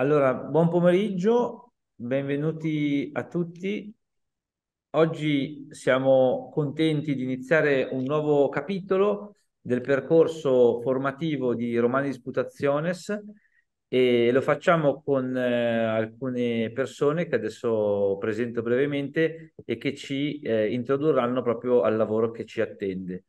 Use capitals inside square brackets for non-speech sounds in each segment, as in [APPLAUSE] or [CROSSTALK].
Allora, buon pomeriggio, benvenuti a tutti. Oggi siamo contenti di iniziare un nuovo capitolo del percorso formativo di Romani Disputaciones e lo facciamo con eh, alcune persone che adesso presento brevemente e che ci eh, introdurranno proprio al lavoro che ci attende.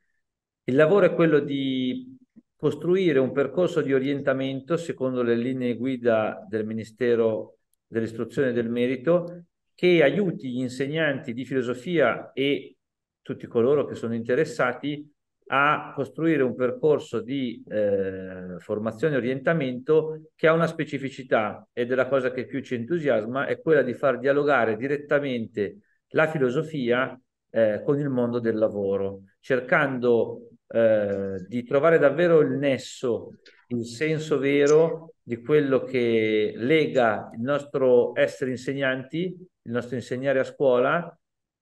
Il lavoro è quello di costruire un percorso di orientamento secondo le linee guida del Ministero dell'Istruzione e del Merito che aiuti gli insegnanti di filosofia e tutti coloro che sono interessati a costruire un percorso di eh, formazione e orientamento che ha una specificità ed è la cosa che più ci entusiasma, è quella di far dialogare direttamente la filosofia eh, con il mondo del lavoro, cercando eh, di trovare davvero il nesso, il senso vero di quello che lega il nostro essere insegnanti, il nostro insegnare a scuola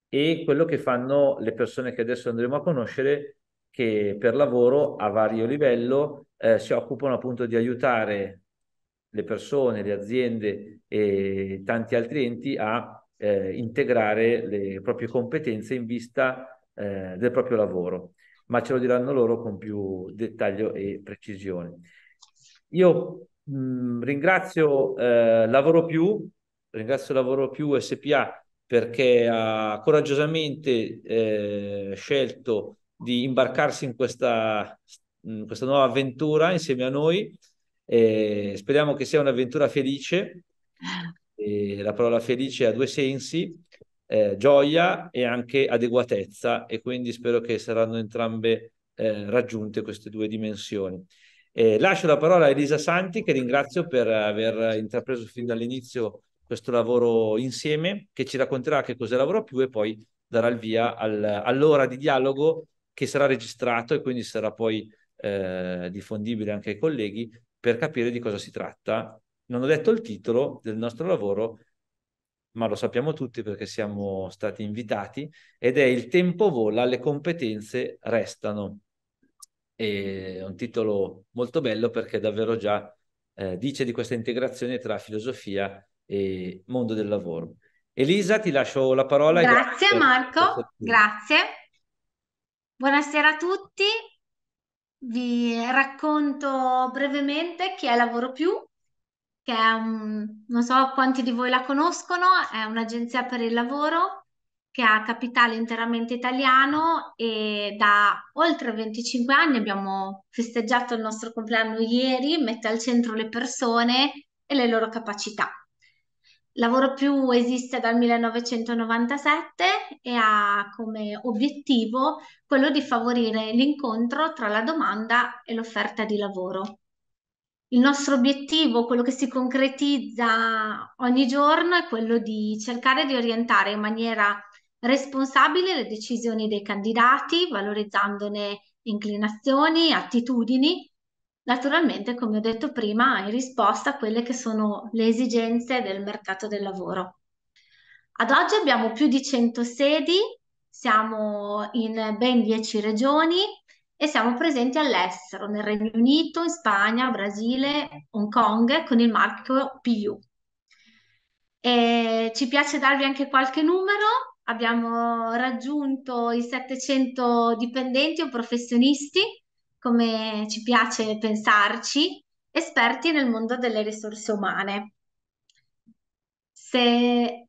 e quello che fanno le persone che adesso andremo a conoscere che per lavoro a vario livello eh, si occupano appunto di aiutare le persone, le aziende e tanti altri enti a eh, integrare le proprie competenze in vista eh, del proprio lavoro ma ce lo diranno loro con più dettaglio e precisione. Io mh, mm, ringrazio eh, Lavoro Più, ringrazio Lavoro Più SPA perché ha coraggiosamente eh, scelto di imbarcarsi in questa, in questa, nuova avventura insieme a noi. Eh, speriamo che sia un'avventura felice. Eh, la parola felice ha due sensi eh, gioia e anche adeguatezza e quindi spero che saranno entrambe eh, raggiunte queste due dimensioni. Eh, lascio la parola a Elisa Santi che ringrazio per aver intrapreso fin dall'inizio questo lavoro insieme, che ci racconterà che cos'è Lavoro Più e poi darà il via al, all'ora di dialogo che sarà registrato e quindi sarà poi eh, diffondibile anche ai colleghi per capire di cosa si tratta. Non ho detto il titolo del nostro lavoro, ma lo sappiamo tutti perché siamo stati invitati, ed è Il tempo vola, le competenze restano. è un titolo molto bello perché davvero già eh, dice di questa integrazione tra filosofia e mondo del lavoro. Elisa, ti lascio la parola. Grazie, eh, grazie Marco, grazie. Buonasera a tutti. Vi racconto brevemente chi è Lavoro Più, che è un, non so quanti di voi la conoscono, è un'agenzia per il lavoro che ha capitale interamente italiano e da oltre 25 anni abbiamo festeggiato il nostro compleanno ieri, mette al centro le persone e le loro capacità. Lavoro più esiste dal 1997 e ha come obiettivo quello di favorire l'incontro tra la domanda e l'offerta di lavoro il nostro obiettivo, quello che si concretizza ogni giorno, è quello di cercare di orientare in maniera responsabile le decisioni dei candidati, valorizzandone inclinazioni, attitudini, naturalmente, come ho detto prima, in risposta a quelle che sono le esigenze del mercato del lavoro. Ad oggi abbiamo più di 100 sedi, siamo in ben 10 regioni, e siamo presenti all'estero, nel Regno Unito, in Spagna, Brasile, Hong Kong, con il marchio PU. E ci piace darvi anche qualche numero. Abbiamo raggiunto i 700 dipendenti o professionisti, come ci piace pensarci, esperti nel mondo delle risorse umane. Se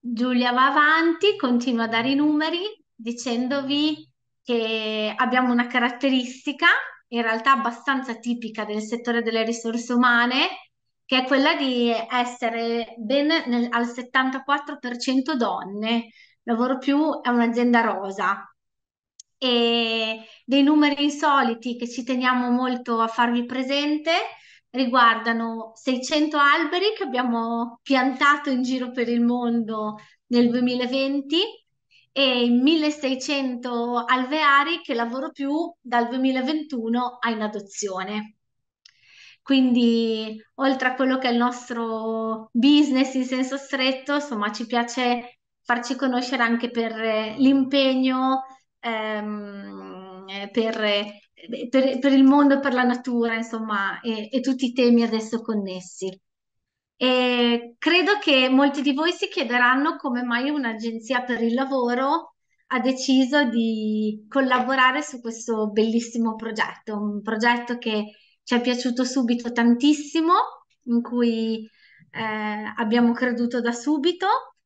Giulia va avanti, continua a dare i numeri dicendovi che abbiamo una caratteristica in realtà abbastanza tipica del settore delle risorse umane, che è quella di essere ben nel, al 74% donne. Lavoro più è un'azienda rosa. E dei numeri insoliti che ci teniamo molto a farvi presente riguardano 600 alberi che abbiamo piantato in giro per il mondo nel 2020 e in 1600 alveari che lavoro più dal 2021 a in adozione. Quindi, oltre a quello che è il nostro business in senso stretto, insomma, ci piace farci conoscere anche per eh, l'impegno, ehm, eh, per, eh, per, per, il mondo, per la natura, insomma, e, e tutti i temi adesso connessi. E credo che molti di voi si chiederanno come mai un'agenzia per il lavoro ha deciso di collaborare su questo bellissimo progetto, un progetto che ci è piaciuto subito tantissimo, in cui eh, abbiamo creduto da subito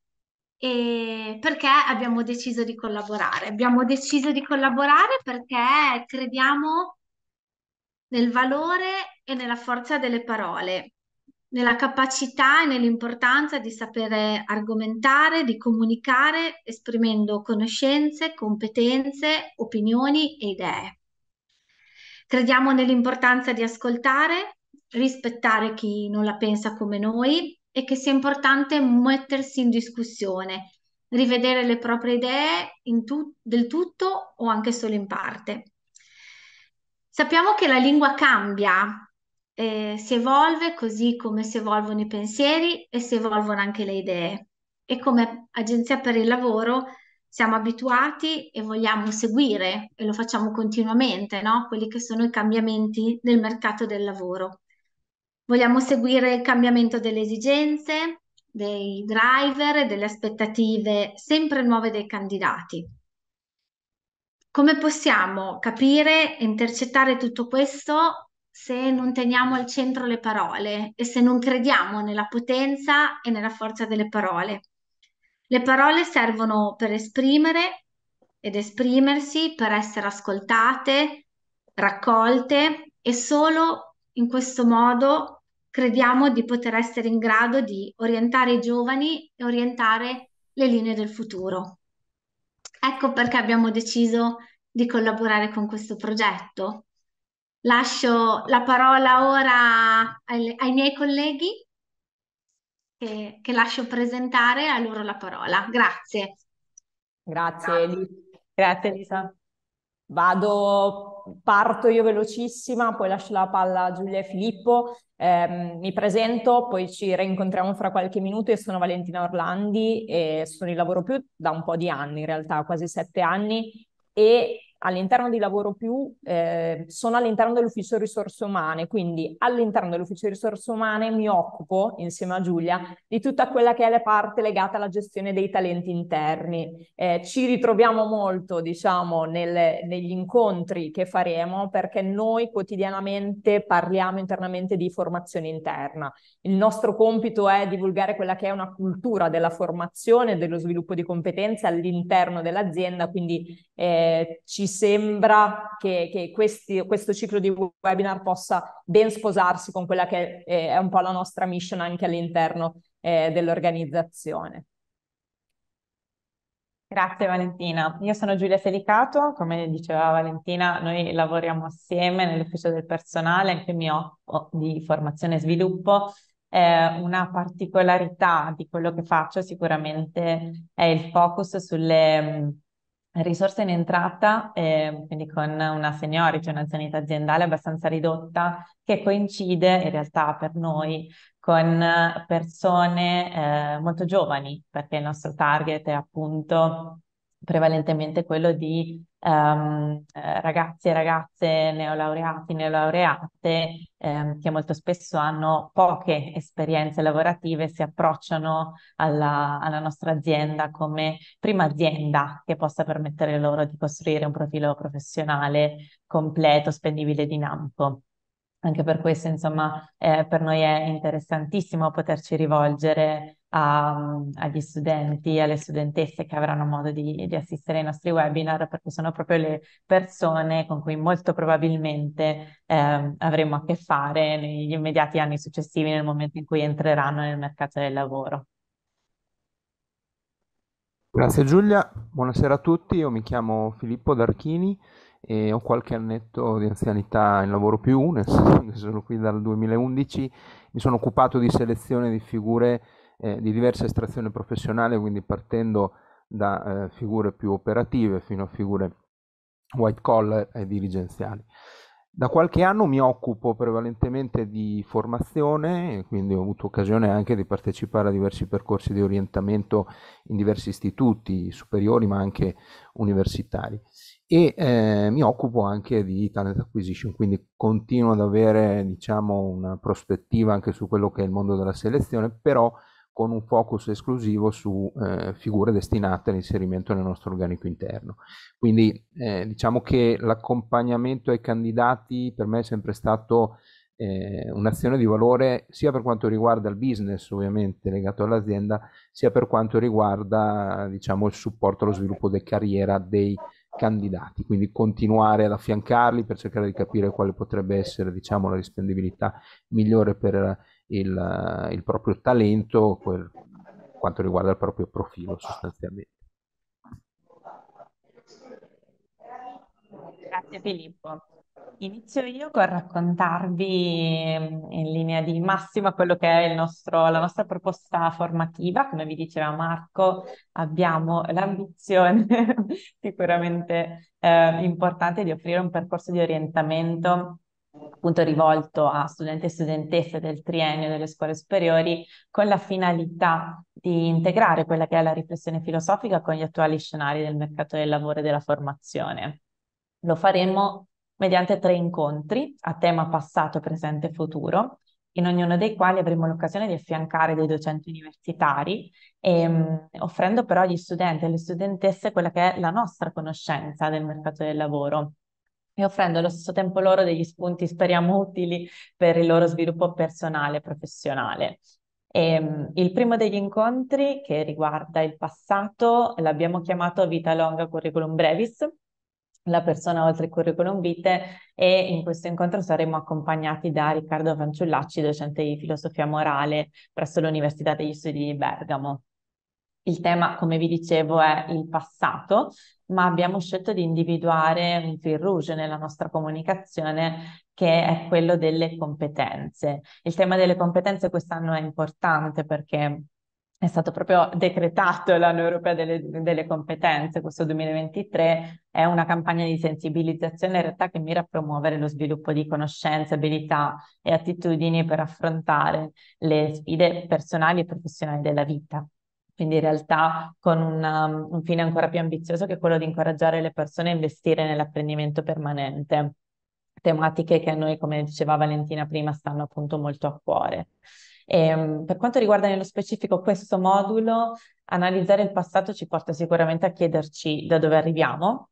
e perché abbiamo deciso di collaborare. Abbiamo deciso di collaborare perché crediamo nel valore e nella forza delle parole nella capacità e nell'importanza di sapere argomentare, di comunicare, esprimendo conoscenze, competenze, opinioni e idee. Crediamo nell'importanza di ascoltare, rispettare chi non la pensa come noi e che sia importante mettersi in discussione, rivedere le proprie idee tu- del tutto o anche solo in parte. Sappiamo che la lingua cambia eh, si evolve così come si evolvono i pensieri e si evolvono anche le idee. E come agenzia per il lavoro siamo abituati e vogliamo seguire, e lo facciamo continuamente, no? quelli che sono i cambiamenti del mercato del lavoro. Vogliamo seguire il cambiamento delle esigenze, dei driver e delle aspettative sempre nuove dei candidati. Come possiamo capire e intercettare tutto questo se non teniamo al centro le parole e se non crediamo nella potenza e nella forza delle parole. Le parole servono per esprimere ed esprimersi, per essere ascoltate, raccolte e solo in questo modo crediamo di poter essere in grado di orientare i giovani e orientare le linee del futuro. Ecco perché abbiamo deciso di collaborare con questo progetto. Lascio la parola ora ai, ai miei colleghi che, che, lascio presentare a loro la parola. Grazie. Grazie, Grazie. Elisa. Vado, parto io velocissima, poi lascio la palla a Giulia e Filippo. Eh, mi presento, poi ci rincontriamo fra qualche minuto. Io sono Valentina Orlandi e sono in lavoro più da un po' di anni, in realtà quasi sette anni, e all'interno di Lavoro Più eh, sono all'interno dell'ufficio risorse umane, quindi all'interno dell'ufficio risorse umane mi occupo, insieme a Giulia, di tutta quella che è la parte legata alla gestione dei talenti interni. Eh, ci ritroviamo molto, diciamo, nel, negli incontri che faremo perché noi quotidianamente parliamo internamente di formazione interna. Il nostro compito è divulgare quella che è una cultura della formazione, dello sviluppo di competenze all'interno dell'azienda, quindi eh, ci sembra che, che questi, questo ciclo di webinar possa ben sposarsi con quella che è, un po' la nostra mission anche all'interno eh, dell'organizzazione. Grazie Valentina, io sono Giulia Felicato, come diceva Valentina noi lavoriamo assieme nell'ufficio del personale, anche mi occupo di formazione e sviluppo eh, una particolarità di quello che faccio sicuramente è il focus sulle risorse in entrata, eh, quindi con una seniority, cioè un'anzianità aziendale abbastanza ridotta, che coincide in realtà per noi con eh, persone eh, molto giovani, perché il nostro target è appunto prevalentemente quello di um, ragazzi e ragazze neolaureati, neolaureate, ehm, che molto spesso hanno poche esperienze lavorative, si approcciano alla, alla, nostra azienda come prima azienda che possa permettere loro di costruire un profilo professionale completo, spendibile e dinamico. Anche per questo, insomma, eh, per noi è interessantissimo poterci rivolgere a, agli studenti e alle studentesse che avranno modo di, di, assistere ai nostri webinar, perché sono proprio le persone con cui molto probabilmente eh, avremo a che fare negli immediati anni successivi, nel momento in cui entreranno nel mercato del lavoro. Grazie Giulia, buonasera a tutti, io mi chiamo Filippo D'Archini e ho qualche annetto di anzianità in lavoro più, nel senso che sono qui dal 2011, mi sono occupato di selezione di figure eh, di diversa estrazione professionale, quindi partendo da eh, figure più operative fino a figure white collar e dirigenziali. Da qualche anno mi occupo prevalentemente di formazione, quindi ho avuto occasione anche di partecipare a diversi percorsi di orientamento in diversi istituti superiori ma anche universitari e eh, mi occupo anche di talent acquisition, quindi continuo ad avere diciamo, una prospettiva anche su quello che è il mondo della selezione, però con un focus esclusivo su eh, figure destinate all'inserimento nel nostro organico interno. Quindi eh, diciamo che l'accompagnamento ai candidati per me è sempre stato eh, un'azione di valore sia per quanto riguarda il business ovviamente legato all'azienda, sia per quanto riguarda diciamo, il supporto allo sviluppo di carriera dei candidati, quindi continuare ad affiancarli per cercare di capire quale potrebbe essere diciamo, la rispendibilità migliore per il, eh, il proprio talento per quanto riguarda il proprio profilo sostanzialmente. Grazie Filippo. Inizio io con raccontarvi mm, in linea di massima quello che è nostro, la nostra proposta formativa. Come vi diceva Marco, abbiamo l'ambizione [LAUGHS] sicuramente eh, importante di offrire un percorso di orientamento appunto rivolto a studenti e studentesse del triennio delle scuole superiori con la finalità di integrare quella che è la riflessione filosofica con gli attuali scenari del mercato del lavoro e della formazione. Lo faremo mediante tre incontri a tema passato, presente e futuro, in ognuno dei quali avremo l'occasione di affiancare dei docenti universitari, ehm, offrendo però agli studenti e alle studentesse quella che è la nostra conoscenza del mercato del lavoro e offrendo allo stesso tempo loro degli spunti, speriamo, utili per il loro sviluppo personale e professionale. E, ehm, il primo degli incontri, che riguarda il passato, l'abbiamo chiamato Vita Longa Curriculum Brevis, la persona oltre il curriculum vitae e in questo incontro saremo accompagnati da Riccardo Fanciullacci, docente di filosofia morale presso l'Università degli Studi di Bergamo. Il tema, come vi dicevo, è il passato ma abbiamo scelto di individuare un fil rouge nella nostra comunicazione che è quello delle competenze. Il tema delle competenze quest'anno è importante perché è stato proprio decretato l'anno europeo delle, delle, competenze, questo 2023 è una campagna di sensibilizzazione in realtà che mira a promuovere lo sviluppo di conoscenze, abilità e attitudini per affrontare le sfide personali e professionali della vita. Quindi in realtà con una, um, un fine ancora più ambizioso che è quello di incoraggiare le persone a investire nell'apprendimento permanente, tematiche che a noi, come diceva Valentina prima, stanno appunto molto a cuore. E, ehm, per quanto riguarda nello specifico questo modulo, analizzare il passato ci porta sicuramente a chiederci da dove arriviamo,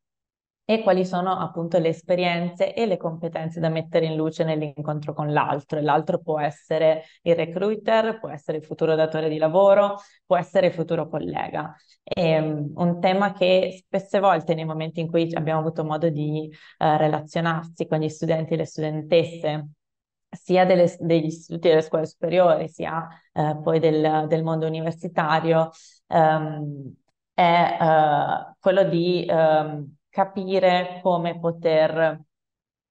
e quali sono appunto le esperienze e le competenze da mettere in luce nell'incontro con l'altro. E l'altro può essere il recruiter, può essere il futuro datore di lavoro, può essere il futuro collega. È ehm, un tema che spesse volte nei momenti in cui abbiamo avuto modo di eh, relazionarsi con gli studenti e le studentesse sia delle, degli istituti delle scuole superiori, sia eh, poi del, del, mondo universitario, ehm, è eh, quello di ehm, capire come poter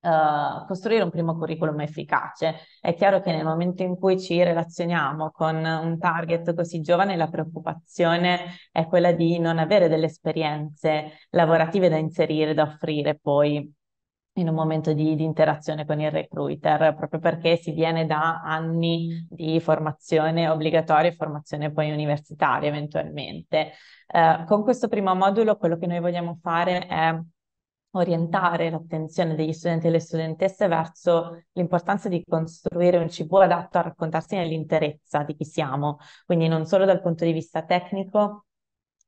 Uh, costruire un primo curriculum efficace. È chiaro che nel momento in cui ci relazioniamo con un target così giovane, la preoccupazione è quella di non avere delle esperienze lavorative da inserire, da offrire poi in un momento di, di, interazione con il recruiter, proprio perché si viene da anni di formazione obbligatoria e formazione poi universitaria eventualmente. Eh, con questo primo modulo quello che noi vogliamo fare è orientare l'attenzione degli studenti e delle studentesse verso l'importanza di costruire un CV adatto a raccontarsi nell'interezza di chi siamo, quindi non solo dal punto di vista tecnico,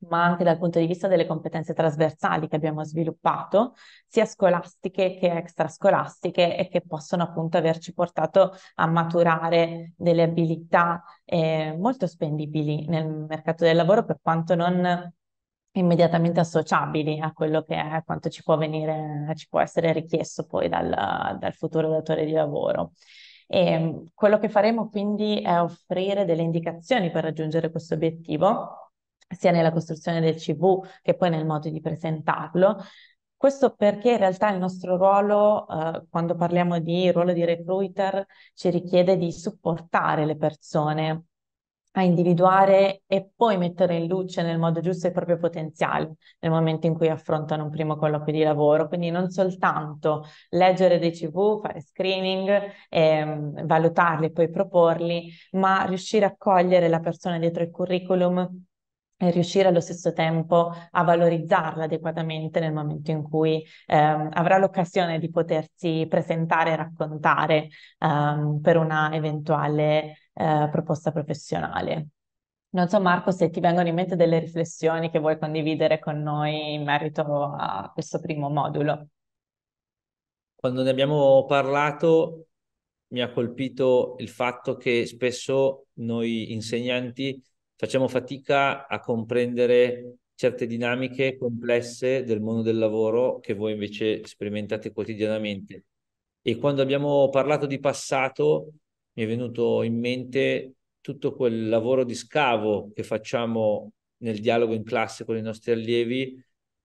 ma anche dal punto di vista delle competenze trasversali che abbiamo sviluppato, sia scolastiche che extrascolastiche e che possono appunto averci portato a maturare delle abilità eh, molto spendibili nel mercato del lavoro per quanto non immediatamente associabili a quello che è, quanto ci può, venire, ci può essere richiesto poi dal, dal futuro datore di lavoro. E ehm, quello che faremo quindi è offrire delle indicazioni per raggiungere questo obiettivo sia nella costruzione del CV che poi nel modo di presentarlo. Questo perché in realtà il nostro ruolo, eh, quando parliamo di ruolo di recruiter, ci richiede di supportare le persone a individuare e poi mettere in luce nel modo giusto il proprio potenziale nel momento in cui affrontano un primo colloquio di lavoro. Quindi non soltanto leggere dei CV, fare screening, ehm, valutarli e poi proporli, ma riuscire a cogliere la persona dietro il curriculum e riuscire allo stesso tempo a valorizzarla adeguatamente nel momento in cui ehm, avrà l'occasione di potersi presentare e raccontare ehm, per una eventuale eh, proposta professionale. Non so Marco se ti vengono in mente delle riflessioni che vuoi condividere con noi in merito a questo primo modulo. Quando ne abbiamo parlato mi ha colpito il fatto che spesso noi insegnanti facciamo fatica a comprendere certe dinamiche complesse del mondo del lavoro che voi invece sperimentate quotidianamente. E quando abbiamo parlato di passato, mi è venuto in mente tutto quel lavoro di scavo che facciamo nel dialogo in classe con i nostri allievi,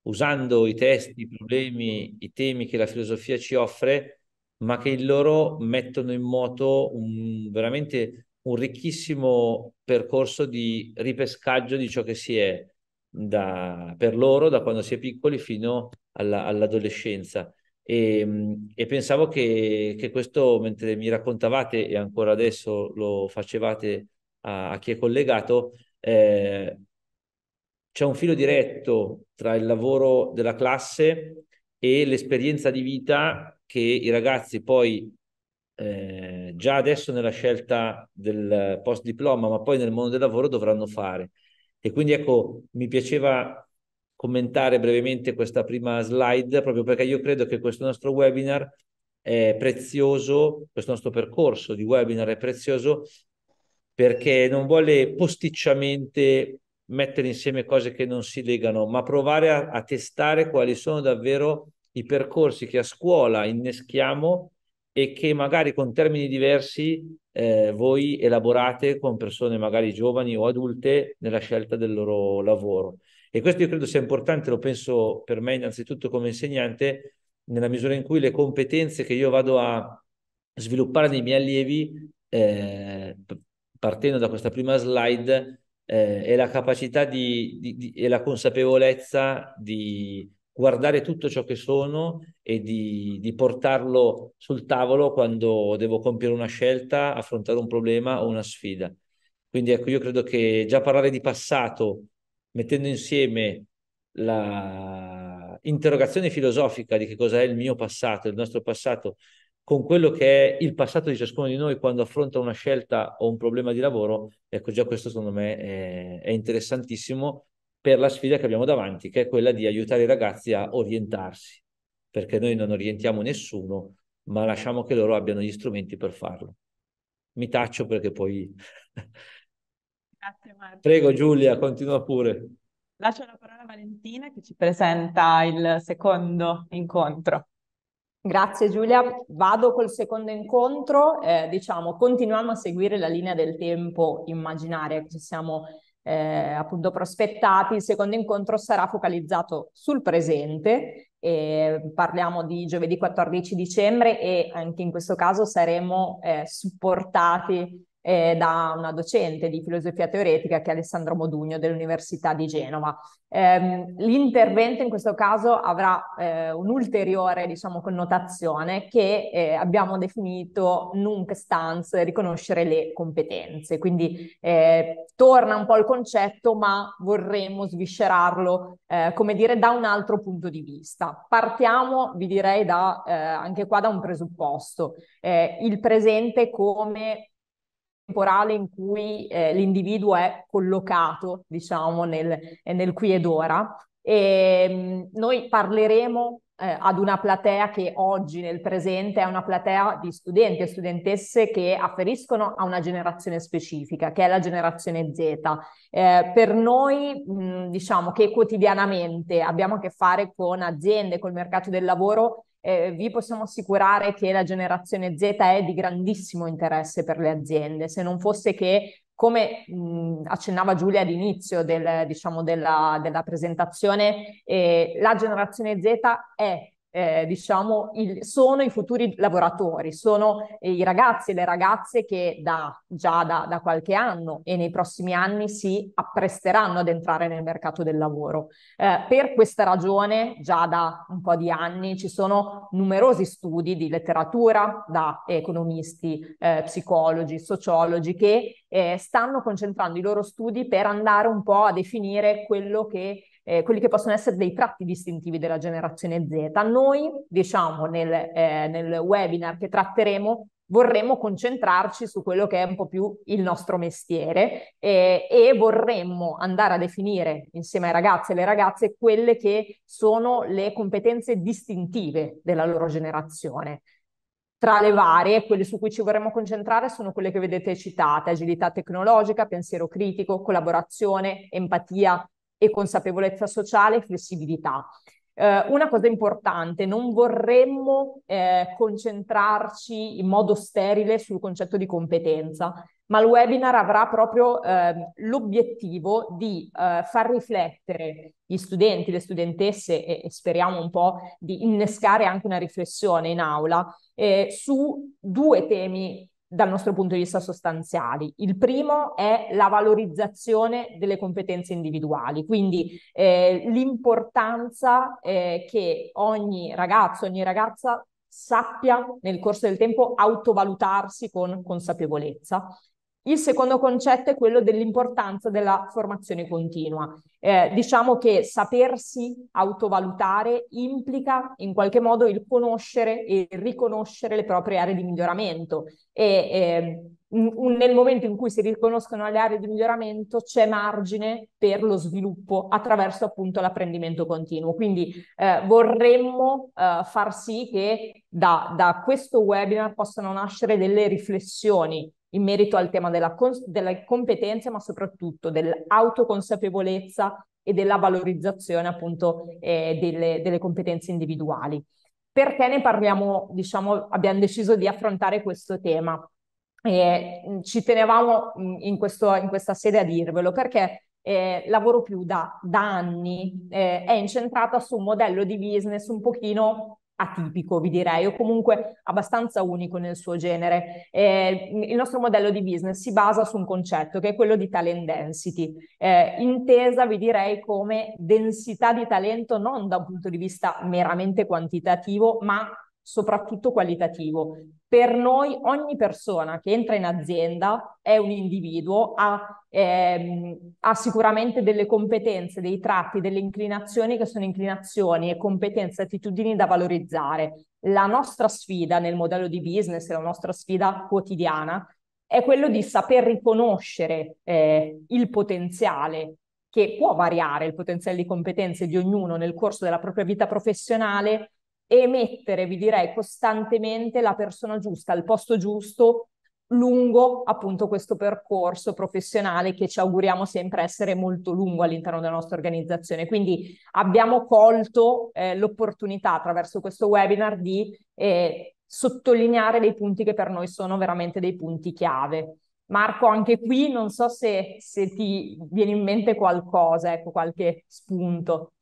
usando i testi, i problemi, i temi che la filosofia ci offre, ma che in loro mettono in moto un, veramente un ricchissimo percorso di ripescaggio di ciò che si è da, per loro da quando si è piccoli fino alla, all'adolescenza. E, e, pensavo che, che, questo, mentre mi raccontavate e ancora adesso lo facevate a, a chi è collegato, eh, c'è un filo diretto tra il lavoro della classe e l'esperienza di vita che i ragazzi poi eh, già adesso nella scelta del post diploma, ma poi nel mondo del lavoro dovranno fare. E quindi ecco, mi piaceva commentare brevemente questa prima slide, proprio perché io credo che questo nostro webinar è prezioso, questo nostro percorso di webinar è prezioso perché non vuole posticciamente mettere insieme cose che non si legano, ma provare a, a testare quali sono davvero i percorsi che a scuola inneschiamo e che magari con termini diversi eh, voi elaborate con persone magari giovani o adulte nella scelta del loro lavoro. E questo io credo sia importante, lo penso per me innanzitutto come insegnante, nella misura in cui le competenze che io vado a sviluppare nei miei allievi, eh, partendo da questa prima slide, eh, è la capacità di, di, di, e la consapevolezza di guardare tutto ciò che sono e di, di, portarlo sul tavolo quando devo compiere una scelta, affrontare un problema o una sfida. Quindi ecco, io credo che già parlare di passato, mettendo insieme la interrogazione filosofica di che cosa è il mio passato, il nostro passato, con quello che è il passato di ciascuno di noi quando affronta una scelta o un problema di lavoro, ecco già questo secondo me è, è interessantissimo per la sfida che abbiamo davanti, che è quella di aiutare i ragazzi a orientarsi, perché noi non orientiamo nessuno, ma lasciamo che loro abbiano gli strumenti per farlo. Mi taccio perché poi... [LAUGHS] Grazie Marco. Prego Giulia, continua pure. Lascio la parola a Valentina che ci presenta il secondo incontro. Grazie Giulia, vado col secondo incontro, eh, diciamo continuiamo a seguire la linea del tempo immaginaria che ci siamo eh, appunto prospettati. Il secondo incontro sarà focalizzato sul presente. E parliamo di giovedì 14 dicembre e anche in questo caso saremo eh, supportati eh, da una docente di filosofia teoretica che è Alessandro Modugno dell'Università di Genova. Eh, l'intervento in questo caso avrà eh, un'ulteriore diciamo, connotazione che eh, abbiamo definito nunc stance, riconoscere le competenze. Quindi eh, torna un po' il concetto, ma vorremmo sviscerarlo, eh, come dire, da un altro punto di vista. Partiamo, vi direi, da, anche qua da un presupposto, il presente come temporale in cui eh, l'individuo è collocato, diciamo, nel, eh, nel qui ed ora. E, ehm, noi parleremo eh, ad una platea che oggi nel presente è una platea di studenti e studentesse che afferiscono a una generazione specifica, che è la generazione Z. Eh, per noi, mh, diciamo che quotidianamente abbiamo a che fare con aziende, col mercato del lavoro eh, vi possiamo assicurare che la generazione Z è di grandissimo interesse per le aziende, se non fosse che come mh, accennava Giulia all'inizio del, diciamo, della, della, presentazione, eh, la generazione Z è eh, diciamo, il, sono i futuri lavoratori, sono eh, i ragazzi e le ragazze che da, già da, da, qualche anno e nei prossimi anni si appresteranno ad entrare nel mercato del lavoro. Eh, per questa ragione, già da un po' di anni ci sono numerosi studi di letteratura da economisti, eh, psicologi, sociologi che eh, stanno concentrando i loro studi per andare un po' a definire quello che eh, quelli che possono essere dei tratti distintivi della generazione Z. Noi, diciamo, nel, eh, nel webinar che tratteremo, vorremmo concentrarci su quello che è un po' più il nostro mestiere eh, e vorremmo andare a definire insieme ai ragazzi e alle ragazze quelle che sono le competenze distintive della loro generazione. Tra le varie, quelle su cui ci vorremmo concentrare sono quelle che vedete citate, agilità tecnologica, pensiero critico, collaborazione, empatia, e consapevolezza sociale e flessibilità. Eh, una cosa importante, non vorremmo eh, concentrarci in modo sterile sul concetto di competenza, ma il webinar avrà proprio eh, l'obiettivo di eh, far riflettere gli studenti, le studentesse e, e, speriamo un po' di innescare anche una riflessione in aula eh, su due temi dal nostro punto di vista sostanziali. Il primo è la valorizzazione delle competenze individuali, quindi eh, l'importanza eh, che ogni ragazzo, ogni ragazza sappia nel corso del tempo autovalutarsi con consapevolezza il secondo concetto è quello dell'importanza della formazione continua. Eh, diciamo che sapersi autovalutare implica in qualche modo il conoscere e riconoscere le proprie aree di miglioramento e eh, nel momento in cui si riconoscono le aree di miglioramento c'è margine per lo sviluppo attraverso appunto l'apprendimento continuo. Quindi eh, vorremmo eh, far sì che da, da questo webinar possano nascere delle riflessioni in merito al tema della, cons- della competenza, ma soprattutto dell'autoconsapevolezza e della valorizzazione appunto eh, delle, delle competenze individuali. Perché ne parliamo, diciamo, abbiamo deciso di affrontare questo tema? Eh, ci tenevamo mm, in, questo, in, questa sede a dirvelo perché eh, Lavoro più da, da anni eh, è incentrata su un modello di business un pochino atipico, vi direi, o comunque abbastanza unico nel suo genere. Eh, il nostro modello di business si basa su un concetto che è quello di talent density, eh, intesa, vi direi, come densità di talento non da un punto di vista meramente quantitativo, ma soprattutto qualitativo. Per noi ogni persona che entra in azienda è un individuo, ha, ehm, ha, sicuramente delle competenze, dei tratti, delle inclinazioni che sono inclinazioni e competenze, attitudini da valorizzare. La nostra sfida nel modello di business, la nostra sfida quotidiana, è quello di saper riconoscere eh, il potenziale che può variare, il potenziale di competenze di ognuno nel corso della propria vita professionale emettere, vi direi, costantemente la persona giusta al posto giusto lungo appunto questo percorso professionale che ci auguriamo sempre essere molto lungo all'interno della nostra organizzazione. Quindi abbiamo colto eh, l'opportunità attraverso questo webinar di eh, sottolineare dei punti che per noi sono veramente dei punti chiave. Marco, anche qui non so se, se ti viene in mente qualcosa, ecco, qualche spunto.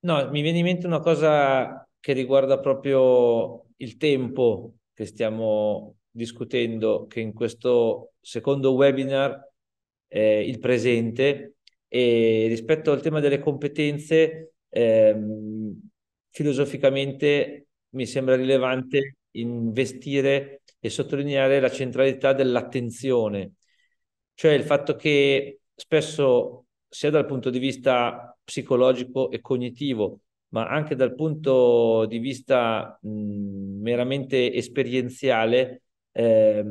No, mi viene in mente una cosa che riguarda proprio il tempo che stiamo discutendo, che in questo secondo webinar è il presente e rispetto al tema delle competenze ehm, filosoficamente mi sembra rilevante investire e sottolineare la centralità dell'attenzione, cioè il fatto che spesso sia dal punto di vista psicologico e cognitivo, ma anche dal punto di vista mh, meramente esperienziale, eh,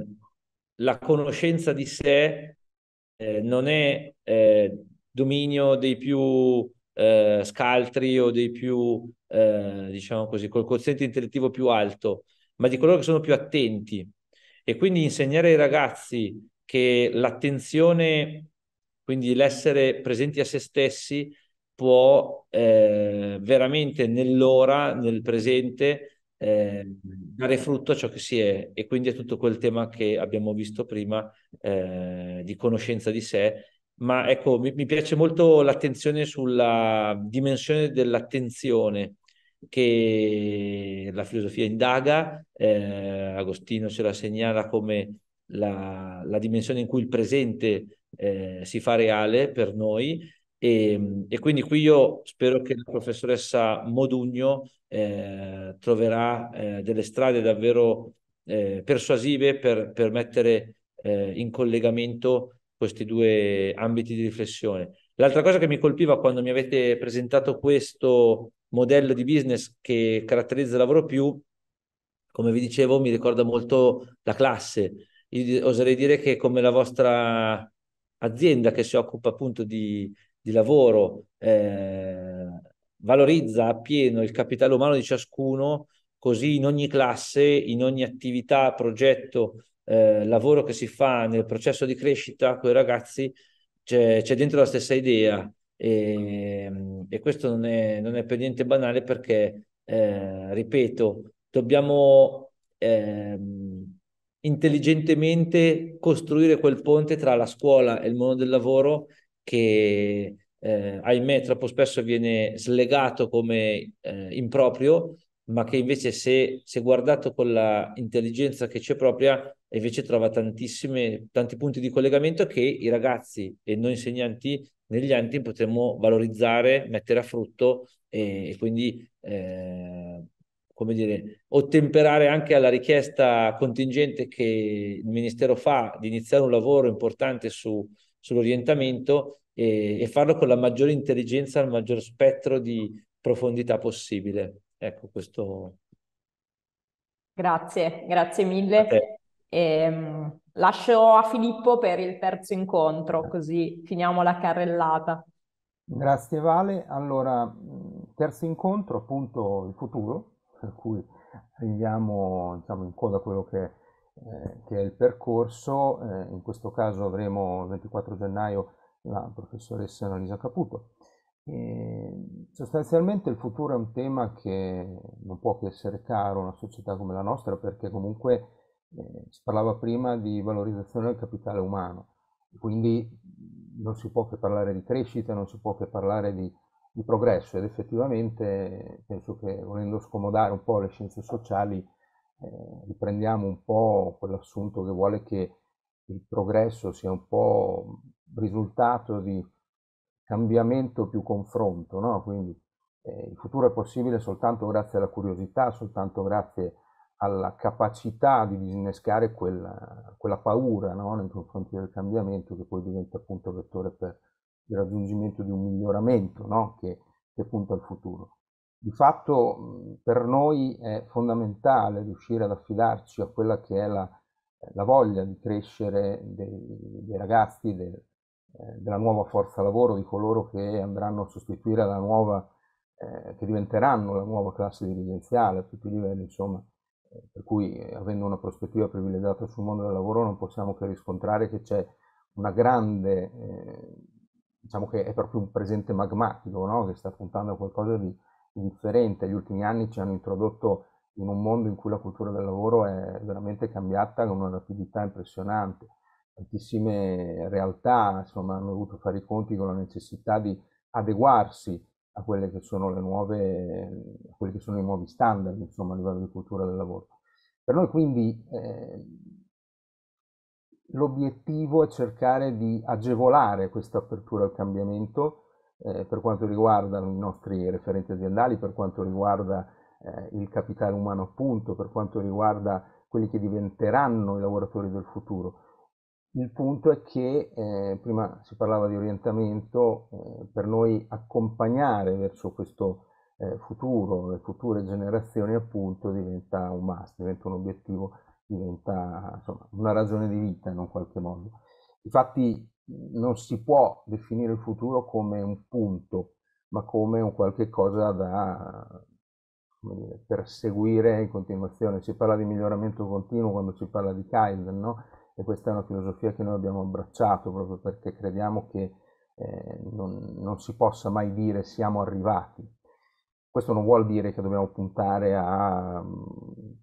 la conoscenza di sé eh, non è eh, dominio dei più eh, scaltri o dei più, eh, diciamo così, col quoziente intellettivo più alto, ma di coloro che sono più attenti. E quindi insegnare ai ragazzi che l'attenzione, quindi l'essere presenti a se stessi, può eh, veramente nell'ora, nel presente, eh, dare frutto a ciò che si è e quindi è tutto quel tema che abbiamo visto prima eh, di conoscenza di sé. Ma ecco, mi, mi piace molto l'attenzione sulla dimensione dell'attenzione che la filosofia indaga, eh, Agostino ce la segnala come la, la dimensione in cui il presente eh, si fa reale per noi e, ehm, e, quindi qui io spero che la professoressa Modugno eh, troverà eh, delle strade davvero eh, persuasive per, per mettere eh, in collegamento questi due ambiti di riflessione. L'altra cosa che mi colpiva quando mi avete presentato questo modello di business che caratterizza il lavoro più, come vi dicevo, mi ricorda molto la classe. Io oserei dire che come la vostra azienda che si occupa appunto di di lavoro eh, valorizza appieno il capitale umano di ciascuno, così in ogni classe, in ogni attività, progetto, eh, lavoro che si fa nel processo di crescita con i ragazzi, c'è, c'è dentro la stessa idea. E, ehm, e questo non è, non è, per niente banale perché, eh, ripeto, dobbiamo ehm, intelligentemente costruire quel ponte tra la scuola e il mondo del lavoro che eh, ahimè troppo spesso viene slegato come eh, improprio, ma che invece se, se guardato con l'intelligenza che c'è propria, invece trova tanti punti di collegamento che i ragazzi e noi insegnanti negli anni potremmo valorizzare, mettere a frutto e, e quindi eh, come dire, ottemperare anche alla richiesta contingente che il Ministero fa di iniziare un lavoro importante su, sull'orientamento e, e farlo con la maggiore intelligenza, il maggior spettro di profondità possibile. Ecco questo. Grazie, grazie mille. E, ehm, lascio a Filippo per il terzo incontro, così finiamo la carrellata. Grazie Vale. Allora, terzo incontro, appunto il futuro, per cui arriviamo diciamo, in coda a quello che è eh, che è il percorso, eh, in questo caso avremo il 24 gennaio la professoressa Annalisa Caputo. E sostanzialmente il futuro è un tema che non può che essere caro a una società come la nostra perché comunque eh, si parlava prima di valorizzazione del capitale umano, quindi non si può che parlare di crescita, non si può che parlare di, di progresso ed effettivamente eh, penso che volendo scomodare un po' le scienze sociali eh, riprendiamo un po' quell'assunto che vuole che il progresso sia un po' risultato di cambiamento più confronto, no? quindi eh, il futuro è possibile soltanto grazie alla curiosità, soltanto grazie alla capacità di disinnescare quella, quella paura no? nei confronti del cambiamento che poi diventa appunto vettore per il raggiungimento di un miglioramento no? che, che punta al futuro. Di fatto per noi è fondamentale riuscire ad affidarci a quella che è la, la voglia di crescere dei, dei ragazzi, del, eh, della nuova forza lavoro, di coloro che andranno a sostituire la nuova, eh, che diventeranno la nuova classe dirigenziale a tutti i livelli, insomma, eh, per cui eh, avendo una prospettiva privilegiata sul mondo del lavoro non possiamo che riscontrare che c'è una grande, eh, diciamo che è proprio un presente magmatico no? che sta puntando a qualcosa di indifferente. Gli ultimi anni ci hanno introdotto in un mondo in cui la cultura del lavoro è veramente cambiata con una rapidità impressionante. Tantissime realtà insomma, hanno dovuto fare i conti con la necessità di adeguarsi a, quelle che sono le nuove, a quelli che sono i nuovi standard insomma, a livello di cultura del lavoro. Per noi quindi eh, l'obiettivo è cercare di agevolare questa apertura al cambiamento eh, per quanto riguarda i nostri referenti aziendali, per quanto riguarda eh, il capitale umano appunto, per quanto riguarda quelli che diventeranno i lavoratori del futuro. Il punto è che eh, prima si parlava di orientamento, eh, per noi accompagnare verso questo eh, futuro, le future generazioni appunto diventa un must, diventa un obiettivo, diventa insomma, una ragione di vita in un qualche modo. Infatti non si può definire il futuro come un punto, ma come un qualche cosa da dire, perseguire in continuazione. Si parla di miglioramento continuo quando si parla di Kaizen, no? E questa è una filosofia che noi abbiamo abbracciato proprio perché crediamo che eh, non, non si possa mai dire siamo arrivati. Questo non vuol dire che dobbiamo puntare a mm,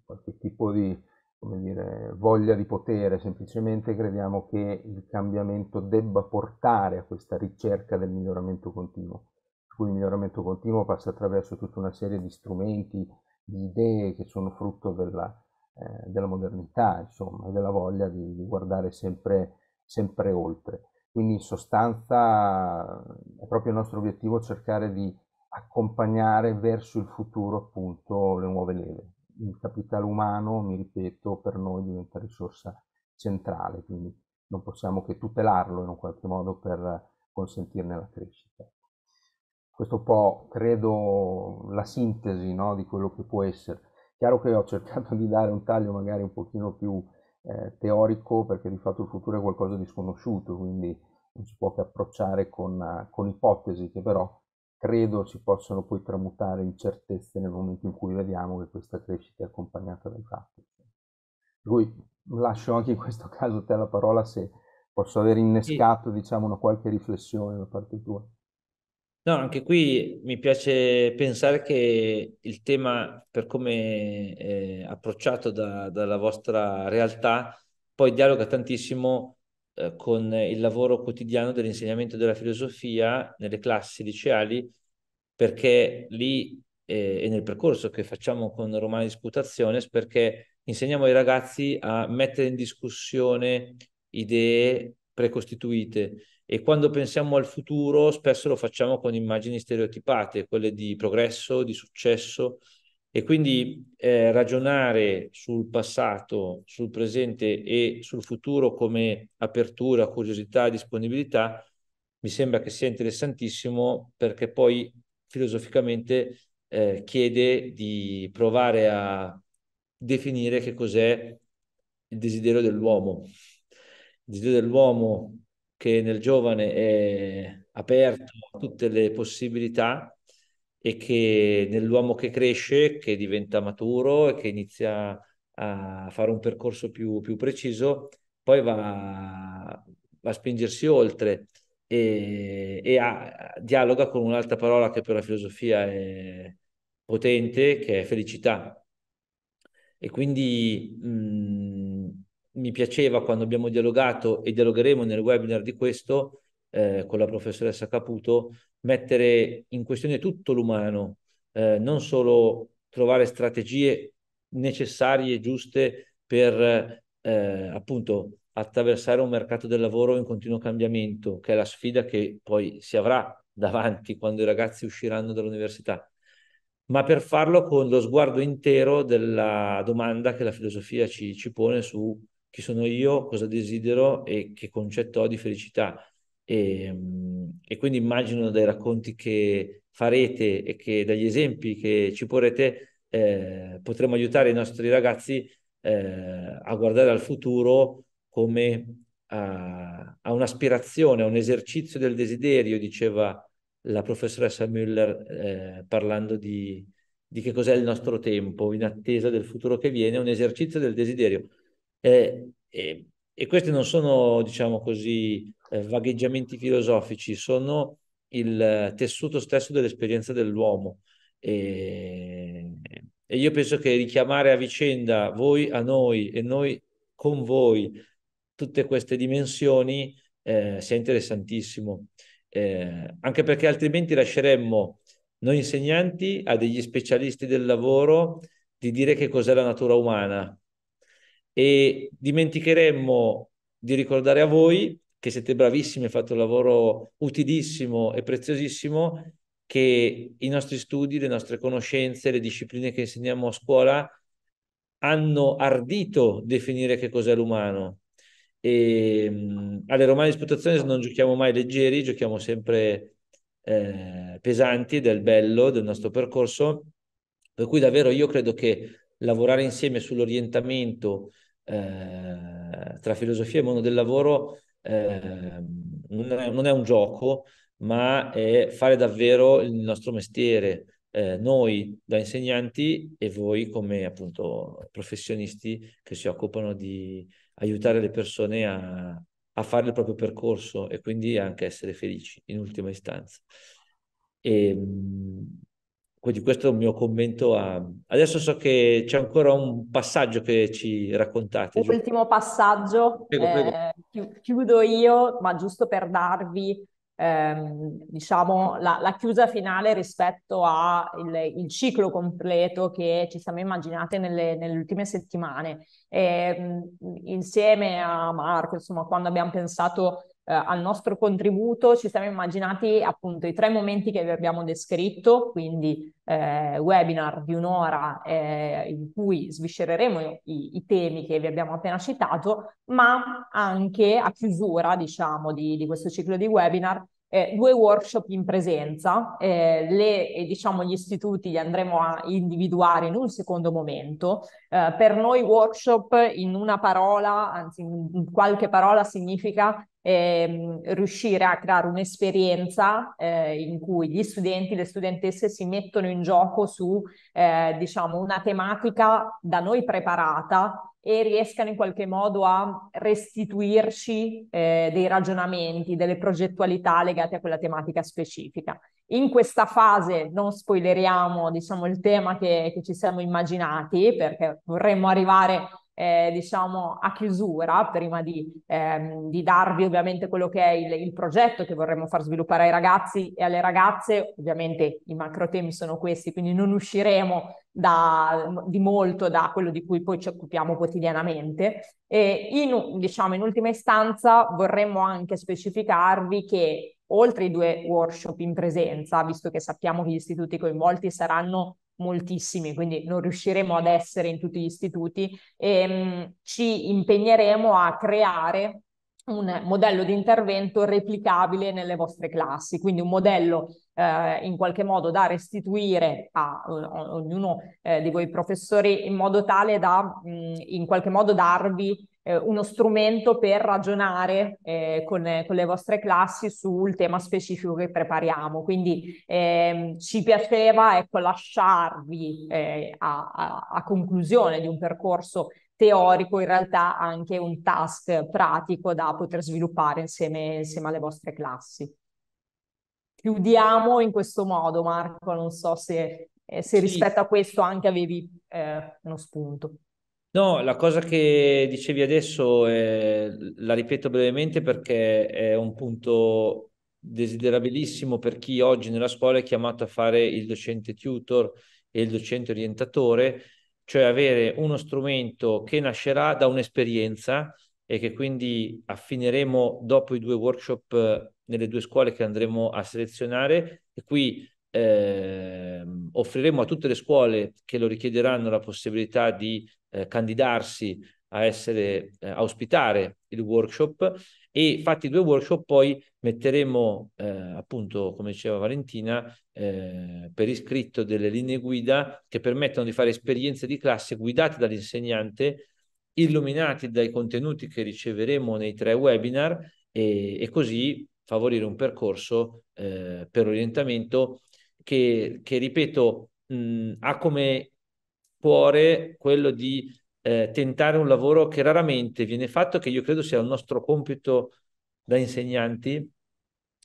qualche tipo di come dire, voglia di potere, semplicemente crediamo che il cambiamento debba portare a questa ricerca del miglioramento continuo. Per cui il miglioramento continuo passa attraverso tutta una serie di strumenti, di idee che sono frutto della, eh, della modernità, insomma, e della voglia di, di guardare sempre, sempre oltre. Quindi in sostanza è proprio il nostro obiettivo cercare di accompagnare verso il futuro appunto le nuove leve, il capitale umano, mi ripeto, per noi diventa risorsa centrale, quindi non possiamo che tutelarlo in un qualche modo per consentirne la crescita. Questo un po' credo la sintesi no, di quello che può essere. Chiaro che ho cercato di dare un taglio magari un pochino più eh, teorico perché di fatto il futuro è qualcosa di sconosciuto, quindi non si può che approcciare con, con ipotesi che però credo si possano poi tramutare in certezze nel momento in cui vediamo che questa crescita è accompagnata dai fatti. Per lascio anche in questo [LAUGHS] caso te la parola se posso aver innescato sì. diciamo una qualche riflessione da parte tua. No, anche qui mi piace pensare che il tema, per come è approcciato da, dalla vostra realtà, poi dialoga tantissimo eh, con il lavoro quotidiano dell'insegnamento della filosofia nelle classi liceali, perché lì eh, e nel percorso che facciamo con Romani Disputazione, perché insegniamo ai ragazzi a mettere in discussione idee precostituite e quando pensiamo al futuro spesso lo facciamo con immagini stereotipate, quelle di progresso, di successo, e quindi eh, ragionare sul passato, sul presente e sul futuro come apertura, curiosità, disponibilità, mi sembra che sia interessantissimo perché poi filosoficamente eh, chiede di provare a definire che cos'è il desiderio dell'uomo. Il desiderio dell'uomo che nel giovane è aperto a tutte le possibilità e che nell'uomo che cresce, che diventa maturo e che inizia a fare un percorso più, più preciso, poi va a, a spingersi oltre e, e a, dialoga con un'altra parola che per la filosofia è potente, che è felicità. E quindi mh, mm, mi piaceva quando abbiamo dialogato e dialogheremo nel webinar di questo, eh, con la professoressa Caputo, mettere in questione tutto l'umano, eh, non solo trovare strategie necessarie e giuste per eh, appunto attraversare un mercato del lavoro in continuo cambiamento, che è la sfida che poi si avrà davanti quando i ragazzi usciranno dall'università, ma per farlo con lo sguardo intero della domanda che la filosofia ci, ci pone su chi sono io, cosa desidero e che concetto ho di felicità. E, ehm, e quindi immagino dai racconti che farete e che dagli esempi che ci porrete eh, potremo aiutare i nostri ragazzi eh, a guardare al futuro come a, a, un'aspirazione, a un esercizio del desiderio, diceva la professoressa Müller eh, parlando di, di, che cos'è il nostro tempo in attesa del futuro che viene, un esercizio del desiderio. Eh, eh, e questi non sono, diciamo così, eh, vagheggiamenti filosofici, sono il eh, tessuto stesso dell'esperienza dell'uomo. E, e io penso che richiamare a vicenda voi a noi e noi con voi tutte queste dimensioni eh, sia interessantissimo, eh, anche perché altrimenti lasceremmo noi insegnanti a degli specialisti del lavoro di dire che cos'è la natura umana e dimenticheremmo di ricordare a voi che siete bravissimi, e fate un lavoro utilissimo e preziosissimo, che i nostri studi, le nostre conoscenze, le discipline che insegniamo a scuola hanno ardito definire che cos'è l'umano. E, ehm, mh, alle Romane Disputazioni non giochiamo mai leggeri, giochiamo sempre eh, pesanti del bello del nostro percorso, per cui davvero io credo che lavorare insieme sull'orientamento eh, tra filosofia e mondo del lavoro eh, non, è, non, è, un gioco, ma è fare davvero il nostro mestiere, eh, noi da insegnanti e voi come appunto professionisti che si occupano di aiutare le persone a, a fare il proprio percorso e quindi anche essere felici in ultima istanza. E, ehm, quindi questo è il mio commento a... Adesso so che c'è ancora un passaggio che ci raccontate. L'ultimo passaggio, prego, eh, prego. chiudo io, ma giusto per darvi ehm, diciamo, la, la, chiusa finale rispetto al ciclo completo che ci siamo immaginate nelle, nelle ultime settimane. E, ehm, insieme a Marco, insomma, quando abbiamo pensato eh, al nostro contributo ci siamo immaginati appunto i tre momenti che vi abbiamo descritto, quindi eh, webinar di un'ora eh, in cui sviscereremo i, i, temi che vi abbiamo appena citato, ma anche a chiusura diciamo di, di questo ciclo di webinar eh, due workshop in presenza, eh, le, eh, diciamo, gli istituti li andremo a individuare in un secondo momento. Eh, per noi workshop in una parola, anzi in qualche parola significa ehm, riuscire a creare un'esperienza eh, in cui gli studenti, le studentesse si mettono in gioco su eh, diciamo, una tematica da noi preparata e riescano in qualche modo a restituirci eh, dei ragionamenti, delle progettualità legate a quella tematica specifica. In questa fase non spoileriamo diciamo, il tema che, che ci siamo immaginati perché vorremmo arrivare eh, diciamo, a chiusura, prima di, ehm, di, darvi ovviamente quello che è il, il, progetto che vorremmo far sviluppare ai ragazzi e alle ragazze, ovviamente i macro temi sono questi, quindi non usciremo da, di molto da quello di cui poi ci occupiamo quotidianamente. E in, diciamo, in ultima istanza vorremmo anche specificarvi che oltre i due workshop in presenza, visto che sappiamo che gli istituti coinvolti saranno moltissimi, quindi non riusciremo ad essere in tutti gli istituti, e, ehm, mh, ci impegneremo a creare un modello di intervento replicabile nelle vostre classi, quindi un modello eh, in qualche modo da restituire a, a ognuno eh, di voi professori in modo tale da mh, mm, in qualche modo darvi eh, uno strumento per ragionare eh, con, con, le vostre classi sul tema specifico che prepariamo. Quindi ehm, ci piaceva ecco, lasciarvi eh, a, a, a conclusione di un percorso teorico, in realtà anche un task pratico da poter sviluppare insieme, insieme alle vostre classi. Chiudiamo in questo modo, Marco, non so se, eh, se rispetto a questo anche avevi eh, uno spunto. No, la cosa che dicevi adesso eh, la ripeto brevemente perché è un punto desiderabilissimo per chi oggi nella scuola è chiamato a fare il docente tutor e il docente orientatore, cioè avere uno strumento che nascerà da un'esperienza e che quindi affineremo dopo i due workshop eh, nelle due scuole che andremo a selezionare e qui eh, offriremo a tutte le scuole che lo richiederanno la possibilità di eh, candidarsi a essere eh, a ospitare il workshop e fatti due workshop poi metteremo eh, appunto come diceva Valentina eh, per iscritto delle linee guida che permettono di fare esperienze di classe guidate dall'insegnante illuminati dai contenuti che riceveremo nei tre webinar e, e così favorire un percorso eh, per orientamento che, che ripeto, mh, ha come cuore quello di eh, tentare un lavoro che raramente viene fatto, che io credo sia il nostro compito da insegnanti,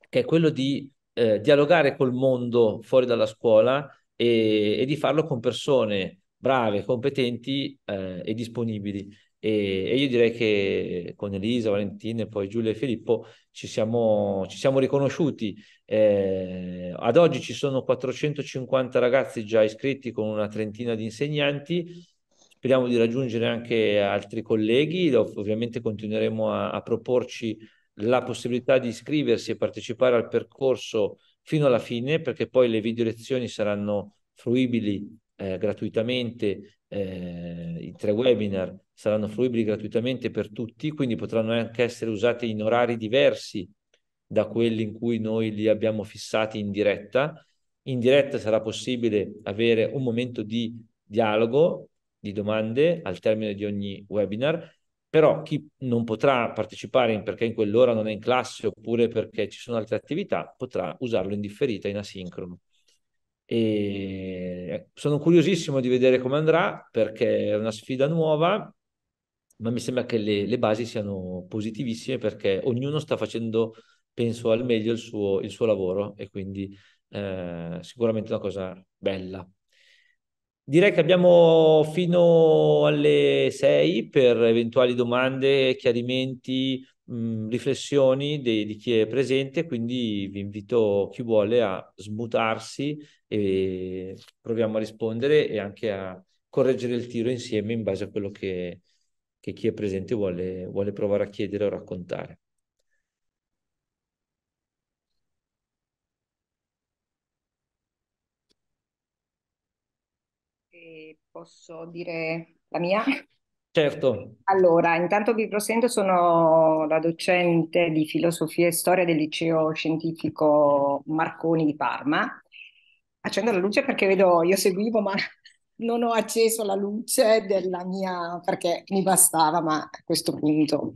che è quello di eh, dialogare col mondo fuori dalla scuola e, e di farlo con persone brave, competenti eh, e disponibili. E, e, io direi che con Elisa, Valentina e poi Giulia e Filippo ci siamo, ci siamo riconosciuti eh, ad oggi ci sono 450 ragazzi già iscritti con una trentina di insegnanti. Speriamo di raggiungere anche altri colleghi, ovviamente continueremo a, a proporci la possibilità di iscriversi e partecipare al percorso fino alla fine, perché poi le video lezioni saranno fruibili eh, gratuitamente, eh, i tre webinar saranno fruibili gratuitamente per tutti, quindi potranno anche essere usati in orari diversi da quelli in cui noi li abbiamo fissati in diretta. In diretta sarà possibile avere un momento di dialogo, di domande al termine di ogni webinar, però chi non potrà partecipare perché in quell'ora non è in classe oppure perché ci sono altre attività potrà usarlo in differita, in asincrono. E eh, sono curiosissimo di vedere come andrà perché è una sfida nuova, ma mi sembra che le, le basi siano positivissime perché ognuno sta facendo penso al meglio il suo, il suo lavoro e quindi eh, sicuramente una cosa bella. Direi che abbiamo fino alle 6 per eventuali domande, chiarimenti, mh, mm, riflessioni de- di chi è presente, quindi vi invito chi vuole a smutarsi e proviamo a rispondere e anche a correggere il tiro insieme in base a quello che, che chi è presente vuole, vuole provare a chiedere o raccontare. posso dire la mia. Certo. Allora, intanto vi presento, sono la docente di filosofia e storia del liceo scientifico Marconi di Parma. Accendo la luce perché vedo, io seguivo ma [LAUGHS] non ho acceso la luce della mia, perché mi bastava, ma a questo punto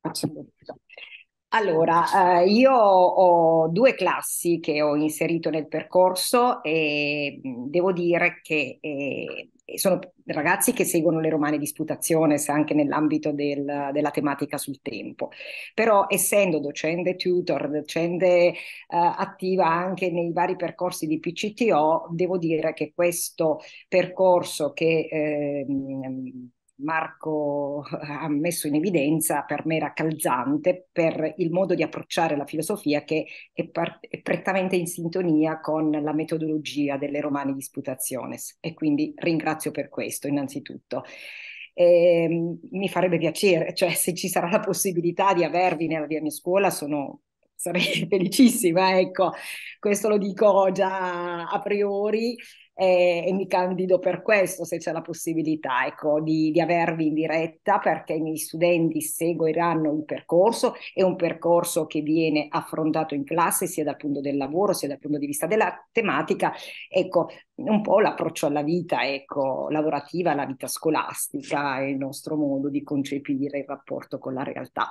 accendo la luce. Allora, eh, io ho due classi che ho inserito nel percorso e devo dire che eh, sono ragazzi che seguono le romane di disputazione anche nell'ambito del, della tematica sul tempo. Però essendo docente tutor, docente eh, attiva anche nei vari percorsi di PCTO, devo dire che questo percorso che ehm, Marco ha messo in evidenza per me era calzante per il modo di approcciare la filosofia che è, par- è prettamente in sintonia con la metodologia delle Romane Disputationes e quindi ringrazio per questo innanzitutto. E, ehm, mi farebbe piacere, cioè se ci sarà la possibilità di avervi nella mia scuola sono sarei [LAUGHS] felicissima, ecco, questo lo dico già a priori e, e mi candido per questo se c'è la possibilità ecco, di, di, avervi in diretta perché i miei studenti seguiranno il percorso, è un percorso che viene affrontato in classe sia dal punto del lavoro sia dal punto di vista della tematica, ecco un po' l'approccio alla vita ecco, lavorativa, alla vita scolastica e il nostro modo di concepire il rapporto con la realtà.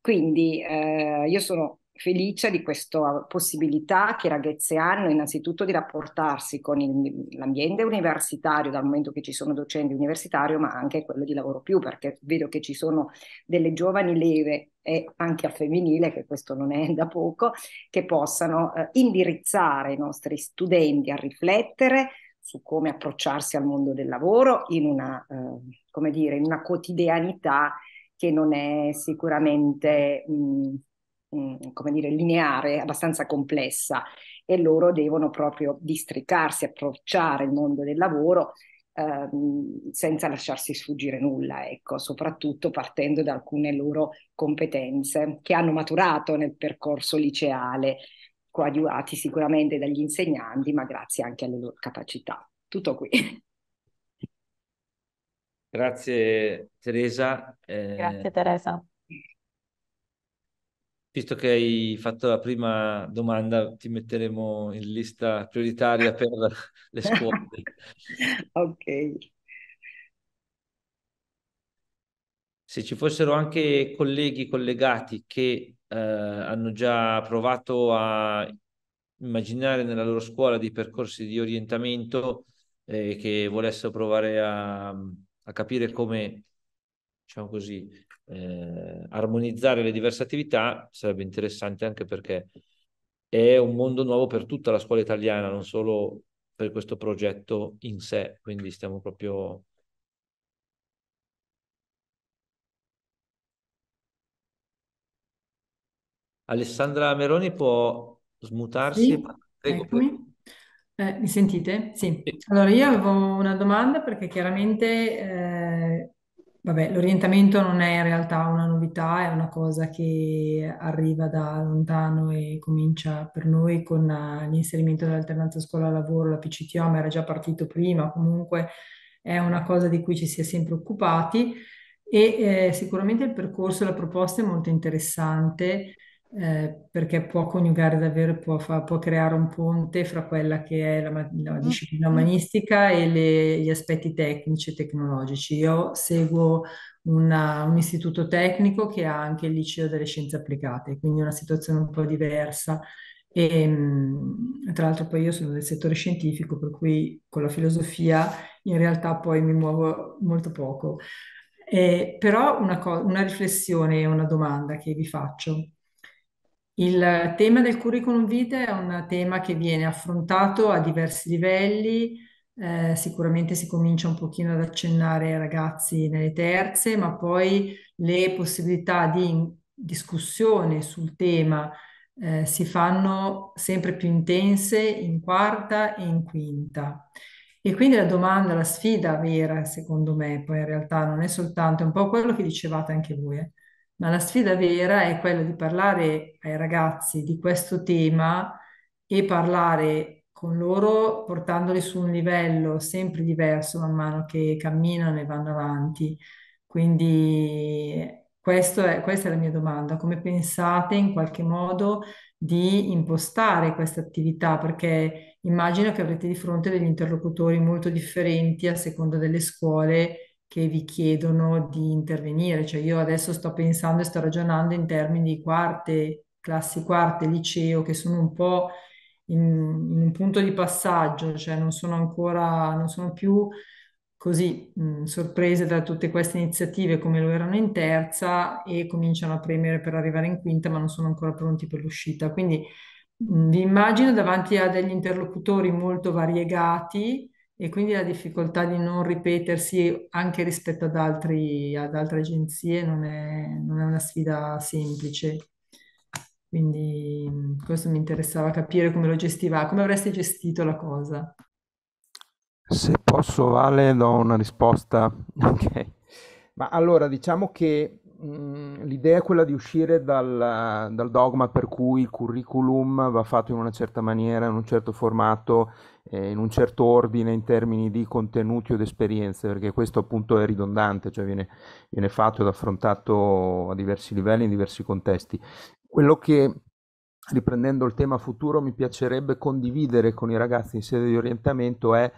Quindi eh, io sono felice di questa possibilità che i ragazzi hanno innanzitutto di rapportarsi con il, l'ambiente universitario, dal momento che ci sono docenti universitari, ma anche quello di lavoro più, perché vedo che ci sono delle giovani leve e anche a femminile, che questo non è da poco, che possano eh, indirizzare i nostri studenti a riflettere su come approcciarsi al mondo del lavoro in una, eh, come dire, in una quotidianità che non è sicuramente... Mh, come dire, lineare, abbastanza complessa e loro devono proprio districarsi, approcciare il mondo del lavoro ehm, senza lasciarsi sfuggire nulla, ecco, soprattutto partendo da alcune loro competenze che hanno maturato nel percorso liceale, coadiuvati sicuramente dagli insegnanti, ma grazie anche alle loro capacità. Tutto qui. Grazie Teresa. Eh, Grazie Teresa. Visto che hai fatto la prima domanda, ti metteremo in lista prioritaria per [LAUGHS] le scuole. ok. Se ci fossero anche colleghi collegati che eh, hanno già provato a immaginare nella loro scuola dei percorsi di orientamento eh, che volessero provare a, a capire come, diciamo così, eh, armonizzare le diverse attività sarebbe interessante anche perché è un mondo nuovo per tutta la scuola italiana, non solo per questo progetto in sé, quindi stiamo proprio Alessandra Meroni può smutarsi? Sì, eh, mi sentite? Sì. Allora io avevo una domanda perché chiaramente eh Vabbè, l'orientamento non è in realtà una novità, è una cosa che arriva da lontano e comincia per noi con eh, l'inserimento dell'alternanza scuola-lavoro, la PCTO, ma era già partito prima, comunque è una cosa di cui ci si è sempre occupati e eh, sicuramente il percorso, e la proposta è molto interessante eh, perché può coniugare davvero, può, fa, può, creare un ponte fra quella che è la, la mm. disciplina mm. umanistica e le, gli aspetti tecnici e tecnologici. Io seguo una, un istituto tecnico che ha anche il liceo delle scienze applicate, quindi una situazione un po' diversa. E, ehm, tra l'altro poi io sono del settore scientifico, per cui con la filosofia in realtà poi mi muovo molto poco. Eh, però una, una riflessione e una domanda che vi faccio il tema del curriculum vitae è un tema che viene affrontato a diversi livelli, eh, sicuramente si comincia un pochino ad accennare ai ragazzi nelle terze, ma poi le possibilità di discussione sul tema eh, si fanno sempre più intense in quarta e in quinta. E quindi la domanda, la sfida vera, secondo me, poi in realtà non è soltanto, è un po' quello che dicevate anche voi, eh, ma la sfida vera è quella di parlare ai ragazzi di questo tema e parlare con loro portandoli su un livello sempre diverso man mano che camminano e vanno avanti. Quindi è, questa è la mia domanda, come pensate in qualche modo di impostare questa attività? Perché immagino che avrete di fronte degli interlocutori molto differenti a seconda delle scuole che vi chiedono di intervenire. Cioè io adesso sto pensando e sto ragionando in termini di quarte, classi quarte, liceo, che sono un po' in, in un punto di passaggio, cioè non sono ancora, non sono più così mh, sorprese da tutte queste iniziative come lo erano in terza e cominciano a premere per arrivare in quinta, ma non sono ancora pronti per l'uscita. Quindi mh, vi immagino davanti a degli interlocutori molto variegati, e quindi la difficoltà di non ripetersi anche rispetto ad, altri, ad altre agenzie non è, non è, una sfida semplice. Quindi questo mi interessava capire come lo gestiva, come avresti gestito la cosa. Se posso, Vale, do una risposta. [LAUGHS] Ok. Ma allora diciamo che l'idea è quella di uscire dal, dal, dogma per cui il curriculum va fatto in una certa maniera, in un certo formato, eh, in un certo ordine in termini di contenuti o di esperienze, perché questo appunto è ridondante, cioè viene, viene fatto ed affrontato a diversi livelli, in diversi contesti. Quello che riprendendo il tema futuro mi piacerebbe condividere con i ragazzi in sede di orientamento è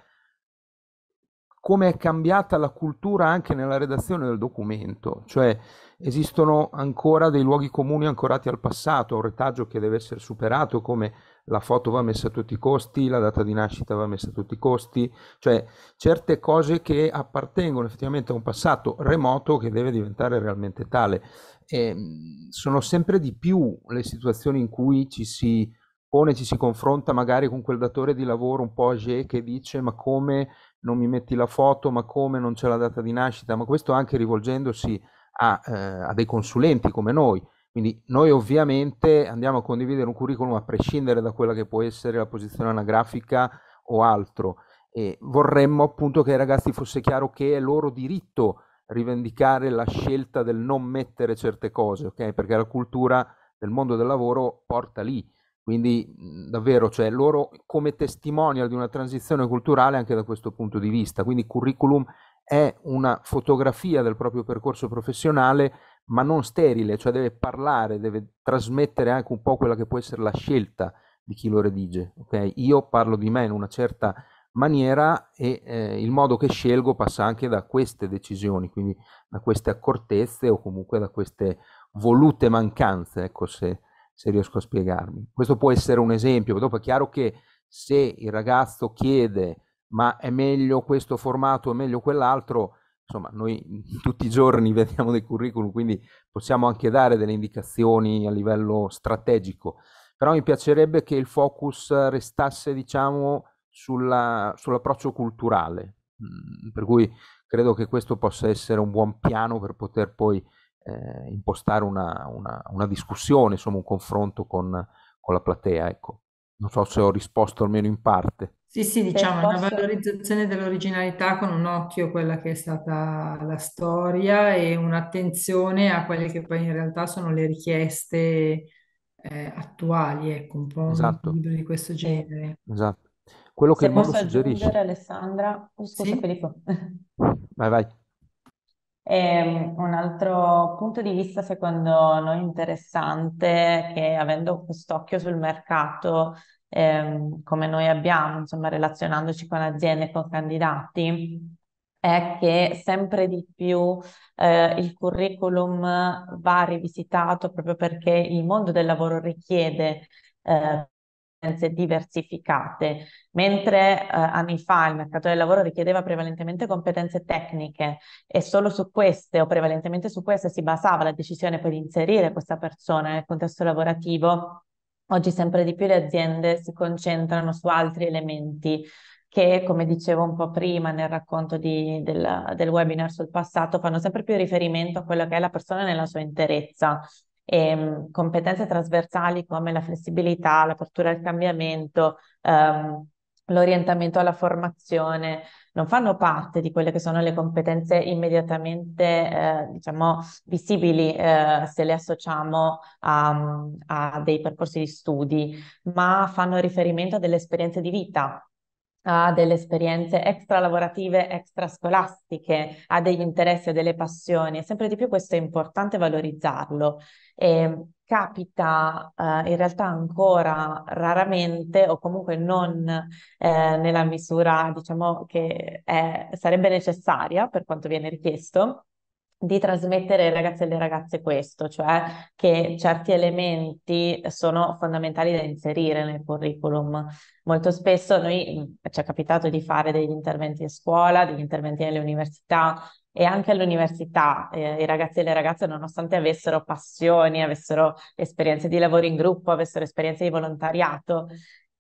come è cambiata la cultura anche nella redazione del documento, cioè Esistono ancora dei luoghi comuni ancorati al passato, un retaggio che deve essere superato come la foto va messa a tutti i costi, la data di nascita va messa a tutti i costi, cioè certe cose che appartengono effettivamente a un passato remoto che deve diventare realmente tale. E ehm, sono sempre di più le situazioni in cui ci si pone, ci si confronta magari con quel datore di lavoro un po' agé che dice ma come non mi metti la foto, ma come non c'è la data di nascita, ma questo anche rivolgendosi a a, eh, a dei consulenti come noi. Quindi noi ovviamente andiamo a condividere un curriculum a prescindere da quella che può essere la posizione anagrafica o altro e vorremmo appunto che ai ragazzi fosse chiaro che è loro diritto rivendicare la scelta del non mettere certe cose, ok? Perché la cultura del mondo del lavoro porta lì. Quindi davvero, cioè loro come testimonial di una transizione culturale anche da questo punto di vista. Quindi curriculum è una fotografia del proprio percorso professionale, ma non sterile, cioè deve parlare, deve trasmettere anche un po' quella che può essere la scelta di chi lo redige. Okay? Io parlo di me in una certa maniera e eh, il modo che scelgo passa anche da queste decisioni, quindi da queste accortezze o comunque da queste volute mancanze, ecco se, se riesco a spiegarmi. Questo può essere un esempio, dopo è chiaro che se il ragazzo chiede ma è meglio questo formato, è meglio quell'altro, insomma noi [LAUGHS] tutti i giorni vediamo dei curriculum, quindi possiamo anche dare delle indicazioni a livello strategico, però mi piacerebbe che il focus restasse diciamo sulla, sull'approccio culturale, mm, per cui credo che questo possa essere un buon piano per poter poi eh, impostare una, una, una, discussione, insomma un confronto con, con la platea. Ecco. Non so se ho risposto almeno in parte. Sì, sì, eh, diciamo una valorizzazione dell'originalità con un occhio quella che è stata la storia e un'attenzione a quelle che poi in realtà sono le richieste eh, attuali, ecco, un po' esatto. libro di questo genere. Esatto. Quello che Se il mondo posso suggerisce. aggiungere, Alessandra, oh, scusa, Sì? Filippo. Vai, vai. Ehm, un altro punto di vista secondo noi interessante che avendo quest'occhio sul mercato ehm, come noi abbiamo, insomma relazionandoci con aziende e con candidati, è che sempre di più eh, il curriculum va rivisitato proprio perché il mondo del lavoro richiede eh, diversificate, mentre eh, anni fa il mercato del lavoro richiedeva prevalentemente competenze tecniche e solo su queste o prevalentemente su queste si basava la decisione per inserire questa persona nel contesto lavorativo, oggi sempre di più le aziende si concentrano su altri elementi che, come dicevo un po' prima nel racconto di, del, del webinar sul passato, fanno sempre più riferimento a quello che è la persona nella sua interezza e ehm, competenze trasversali come la flessibilità, l'apertura al cambiamento, ehm, l'orientamento alla formazione non fanno parte di quelle che sono le competenze immediatamente eh, diciamo, visibili eh, se le associamo a, a, dei percorsi di studi, ma fanno riferimento a delle esperienze di vita ha delle esperienze extra lavorative, extra scolastiche, ha degli interessi e delle passioni, e sempre di più questo è importante valorizzarlo. E capita eh, in realtà ancora raramente o comunque non eh, nella misura diciamo che è, sarebbe necessaria per quanto viene richiesto di trasmettere ai ragazzi e alle ragazze questo, cioè che certi elementi sono fondamentali da inserire nel curriculum. Molto spesso noi ci è capitato di fare degli interventi a scuola, degli interventi nelle università e anche all'università eh, i ragazzi e le ragazze nonostante avessero passioni, avessero esperienze di lavoro in gruppo, avessero esperienze di volontariato,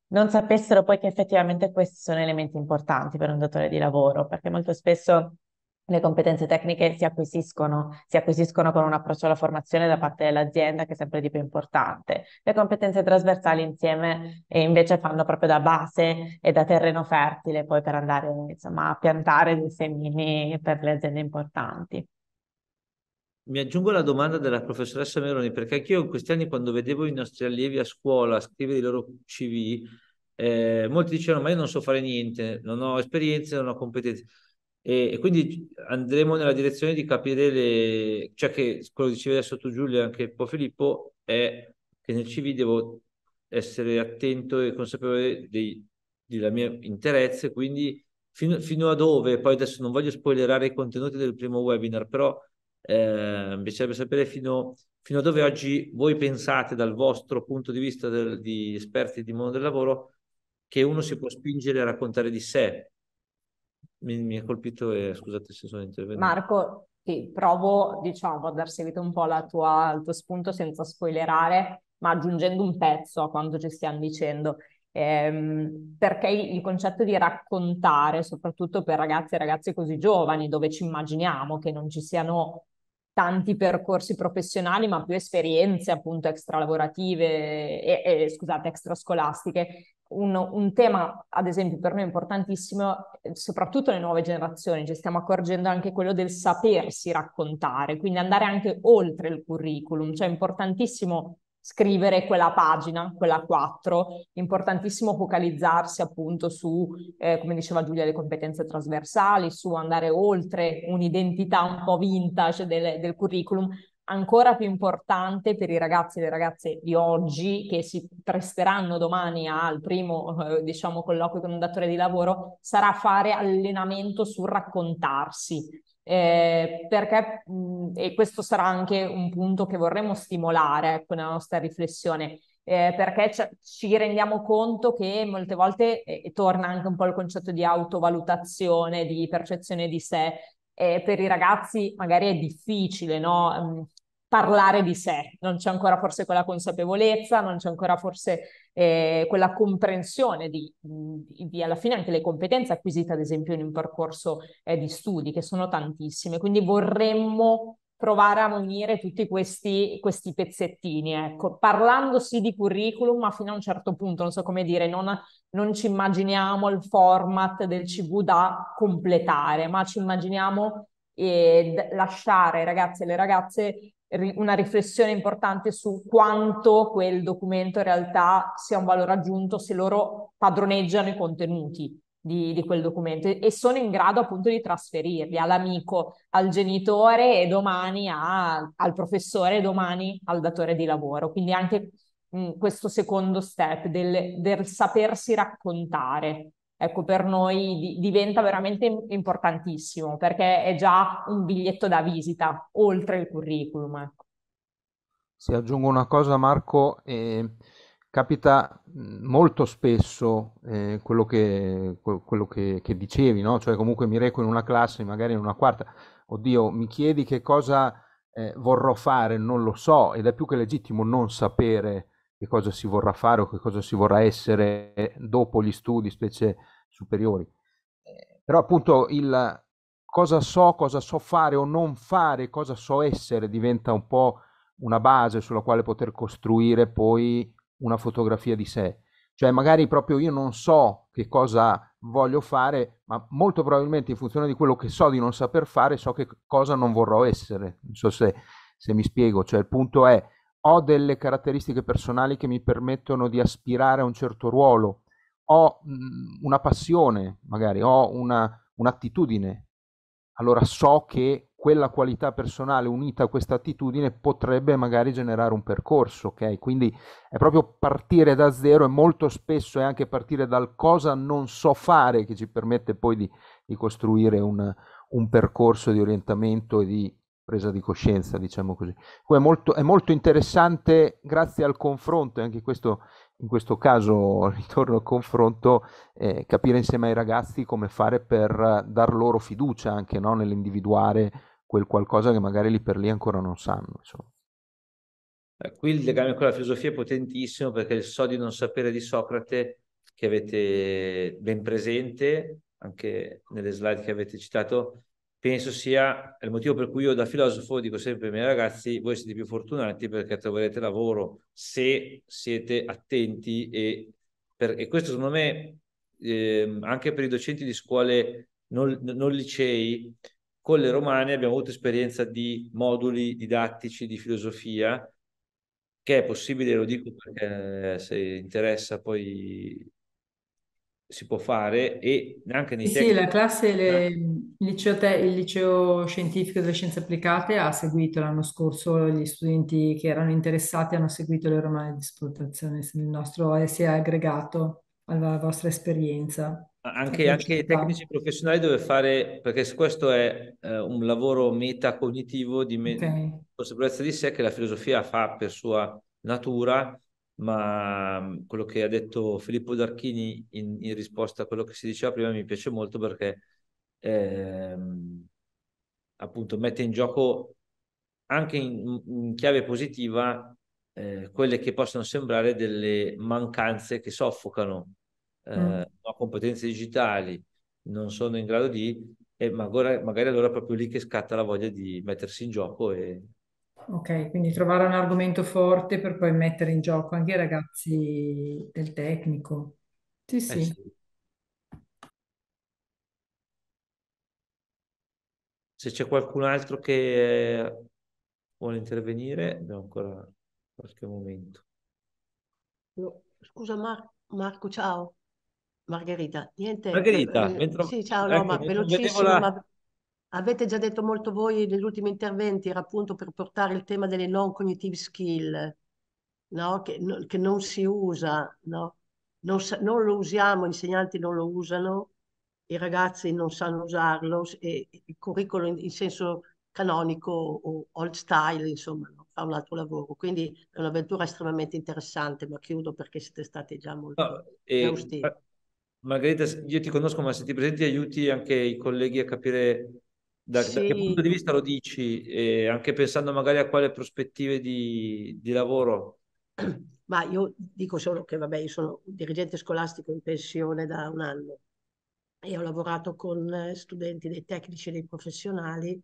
non sapessero poi che effettivamente questi sono elementi importanti per un datore di lavoro, perché molto spesso le competenze tecniche si acquisiscono, si acquisiscono con un approccio alla formazione da parte dell'azienda che è sempre di più importante. Le competenze trasversali insieme invece fanno proprio da base e da terreno fertile poi per andare insomma, a piantare dei semini per le aziende importanti. Mi aggiungo alla domanda della professoressa Meroni perché anch'io in questi anni quando vedevo i nostri allievi a scuola scrivere i loro CV, eh, molti dicevano ma io non so fare niente, non ho esperienze, non ho competenze e, e, quindi andremo nella direzione di capire le... cioè che quello che dicevi adesso tu Giulia e anche poi Filippo è che nel CV devo essere attento e consapevole dei, delle mie interezze, quindi fino, fino, a dove, poi adesso non voglio spoilerare i contenuti del primo webinar, però eh, mi piacerebbe sapere fino, fino, a dove oggi voi pensate dal vostro punto di vista del, di esperti di mondo del lavoro che uno si può spingere a raccontare di sé mi, mi ha colpito e scusate se sono intervenuto. Marco, sì, provo diciamo, a dar seguito un po' tua, al tuo spunto senza spoilerare, ma aggiungendo un pezzo a quanto ci stiamo dicendo. Ehm, perché il concetto di raccontare, soprattutto per ragazzi e ragazze così giovani, dove ci immaginiamo che non ci siano tanti percorsi professionali, ma più esperienze appunto extralavorative e, e scusate, extrascolastiche, un, un, tema, ad esempio, per noi importantissimo, eh, soprattutto le nuove generazioni, ci cioè stiamo accorgendo anche quello del sapersi raccontare, quindi andare anche oltre il curriculum, cioè è importantissimo scrivere quella pagina, quella 4, importantissimo focalizzarsi appunto su, eh, come diceva Giulia, le competenze trasversali, su andare oltre un'identità un po' vintage del, del curriculum, ancora più importante per i ragazzi e le ragazze di oggi che si presteranno domani al primo eh, diciamo, colloquio con un datore di lavoro sarà fare allenamento sul raccontarsi. Eh, perché, e questo sarà anche un punto che vorremmo stimolare con ecco, la nostra riflessione, eh, perché c- ci rendiamo conto che molte volte torna anche un po' il concetto di autovalutazione, di percezione di sé, eh, per i ragazzi magari è difficile no? parlare di sé, non c'è ancora forse quella consapevolezza, non c'è ancora forse eh, quella comprensione di, di, di, alla fine anche le competenze acquisite ad esempio in un percorso eh, di studi che sono tantissime, quindi vorremmo provare a unire tutti questi, questi pezzettini, ecco, parlando di curriculum ma fino a un certo punto, non so come dire, non, non ci immaginiamo il format del CV da completare, ma ci immaginiamo e eh, lasciare i ragazzi e le ragazze una riflessione importante su quanto quel documento in realtà sia un valore aggiunto se loro padroneggiano i contenuti di, di quel documento e sono in grado appunto di trasferirli all'amico, al genitore e domani a, al professore e domani al datore di lavoro. Quindi anche mh, questo secondo step del, del sapersi raccontare ecco, per noi di- diventa veramente importantissimo perché è già un biglietto da visita, oltre il curriculum. Ecco. Sì, aggiungo una cosa Marco, eh, capita molto spesso eh, quello, che, quello che, che dicevi, no? cioè comunque mi reco in una classe, magari in una quarta, oddio, mi chiedi che cosa eh, vorrò fare, non lo so, ed è più che legittimo non sapere che cosa si vorrà fare o che cosa si vorrà essere dopo gli studi, specie superiori. Eh, però appunto il cosa so, cosa so fare o non fare, cosa so essere diventa un po' una base sulla quale poter costruire poi una fotografia di sé. Cioè magari proprio io non so che cosa voglio fare, ma molto probabilmente in funzione di quello che so di non saper fare, so che cosa non vorrò essere. Non so se, se mi spiego, cioè il punto è ho delle caratteristiche personali che mi permettono di aspirare a un certo ruolo, ho mh, mm, una passione, magari ho una, un'attitudine, allora so che quella qualità personale unita a questa attitudine potrebbe magari generare un percorso, ok? Quindi è proprio partire da zero e molto spesso è anche partire dal cosa non so fare che ci permette poi di, di costruire un, un percorso di orientamento e di presa di coscienza, diciamo così. È molto, è molto, interessante grazie al confronto, e anche questo, in questo caso ritorno [LAUGHS] al confronto, eh, capire insieme ai ragazzi come fare per dar loro fiducia anche no? nell'individuare quel qualcosa che magari lì per lì ancora non sanno. Insomma. Eh, qui il legame con la filosofia è potentissimo perché il so di non sapere di Socrate che avete ben presente anche nelle slide che avete citato penso sia il motivo per cui io da filosofo dico sempre ai miei ragazzi, voi siete più fortunati perché troverete lavoro se siete attenti e, per, e questo secondo me eh, anche per i docenti di scuole non, non licei, con le romane abbiamo avuto esperienza di moduli didattici di filosofia che è possibile, lo dico perché eh, se interessa poi si può fare e anche nei sì, tecnici... Sì, la classe, le, ah. il, liceo te, il, liceo scientifico delle scienze applicate ha seguito l'anno scorso gli studenti che erano interessati, hanno seguito le romane di esportazione, il nostro si è aggregato alla vostra esperienza. Anche, anche i tecnici professionali dove fare, perché questo è eh, un lavoro metacognitivo di me- okay. consapevolezza di sé che la filosofia fa per sua natura, ma mhmm, quello che ha detto Filippo D'Archini in, in risposta a quello che si diceva prima mi piace molto perché ehm, appunto mette in gioco anche in, in chiave positiva eh, quelle che possono sembrare delle mancanze che soffocano, eh, mm. non competenze digitali, non sono in grado di, e magari, magari allora è proprio lì che scatta la voglia di mettersi in gioco e Ok, quindi trovare un argomento forte per poi mettere in gioco anche i ragazzi del tecnico. Sì, Eh sì. Se c'è qualcun altro che eh, vuole intervenire, abbiamo ancora qualche momento. No, Scusa Mar- Marco, ciao. Margherita, niente. Margherita, eh, mentre... sì, ciao, no, ecco, ma velocissimo, la- ma Avete già detto molto voi negli ultimi interventi, era appunto per portare il tema delle non cognitive skill, no? Che, no, che, non si usa, no? non, non, lo usiamo, gli insegnanti non lo usano, i ragazzi non sanno usarlo, e il curriculum in, in senso canonico o old style, insomma, no? fa un altro lavoro. Quindi è un'avventura estremamente interessante, ma chiudo perché siete stati già molto ah, e... Margherita, io ti conosco, ma se ti presenti aiuti anche i colleghi a capire da, sì. da, che punto di vista lo dici, eh, anche pensando magari a quale prospettive di, di, lavoro? Ma io dico solo che vabbè, io sono dirigente scolastico in pensione da un anno e ho lavorato con eh, studenti, dei tecnici e dei professionali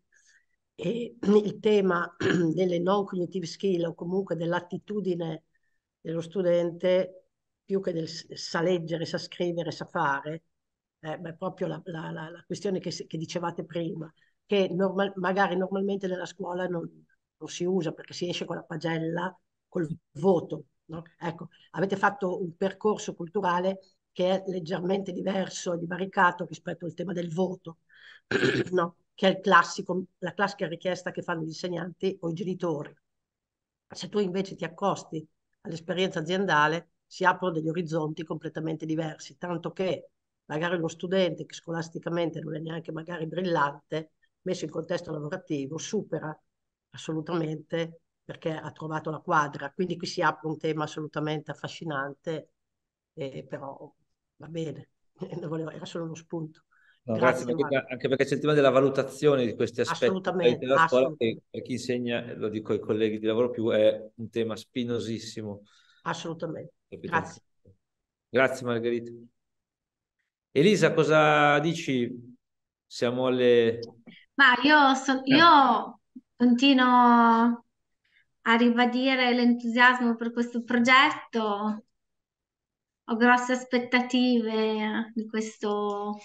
e [CLEARS THROAT] il tema [CLEARS THROAT] delle non cognitive skill o comunque dell'attitudine dello studente più che del sa leggere, sa scrivere, sa fare, eh, ma è proprio la, la, la, la questione che, che dicevate prima, che normal magari normalmente nella scuola non, non, si usa perché si esce con la pagella, col voto. No? Ecco, avete fatto un percorso culturale che è leggermente diverso e divaricato rispetto al tema del voto, [CLEARS THROAT] no? che è classico, la classica richiesta che fanno gli insegnanti o i genitori. Se tu invece ti accosti all'esperienza aziendale, si aprono degli orizzonti completamente diversi, tanto che magari uno studente che scolasticamente non è neanche magari brillante, messo in contesto lavorativo supera assolutamente perché ha trovato la quadra. Quindi qui si apre un tema assolutamente affascinante, eh, però va bene, [LAUGHS] era solo uno spunto. No, grazie, grazie perché, anche perché c'è il tema della valutazione di questi aspetti della scuola che per chi insegna, lo dico ai colleghi di lavoro più, è un tema spinosissimo. Assolutamente. Capito? Grazie. Grazie Margherita. Elisa, cosa dici? Siamo alle ma io, so- io continuo a ribadire l'entusiasmo per questo progetto. Ho grosse aspettative di questo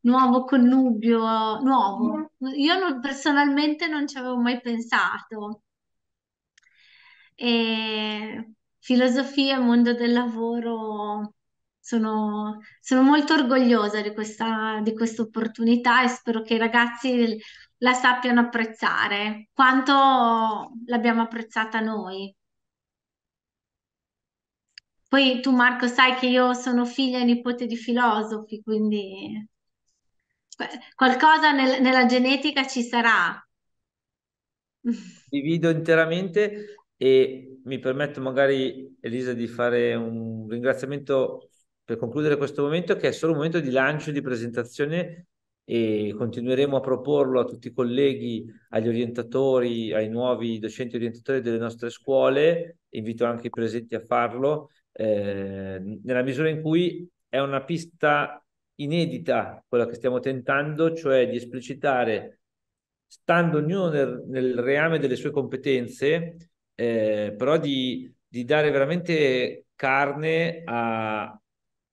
nuovo connubio, nuovo. Io non- personalmente non ci avevo mai pensato. E filosofia e mondo del lavoro sono, sono molto orgogliosa di questa, di questa opportunità e spero che i ragazzi la sappiano apprezzare quanto l'abbiamo apprezzata noi. Poi tu Marco sai che io sono figlia e nipote di filosofi, quindi qualcosa nel, nella genetica ci sarà. [LAUGHS] Divido interamente e mi permetto magari Elisa di fare un ringraziamento per concludere questo momento che è solo un momento di lancio, di presentazione e continueremo a proporlo a tutti i colleghi, agli orientatori, ai nuovi docenti orientatori delle nostre scuole, invito anche i presenti a farlo, eh, nella misura in cui è una pista inedita quella che stiamo tentando, cioè di esplicitare, stando ognuno nel, nel reame delle sue competenze, eh, però di, di dare veramente carne a,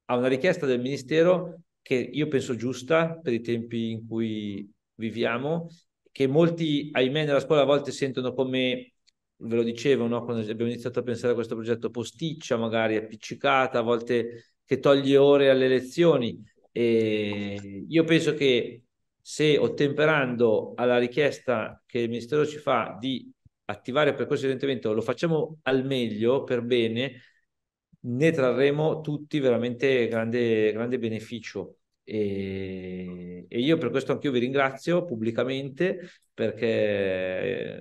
a una richiesta del Ministero che io penso giusta per i tempi in cui viviamo, che molti, ahimè, nella scuola a volte sentono come, ve lo dicevo, no? quando abbiamo iniziato a pensare a questo progetto, posticcia magari, appiccicata, a volte che toglie ore alle lezioni. E io penso che se ottemperando alla richiesta che il Ministero ci fa di attivare percorsi di orientamento lo facciamo al meglio, per bene, ne trarremo tutti veramente grande, grande beneficio. E, e, io per questo anch'io vi ringrazio pubblicamente perché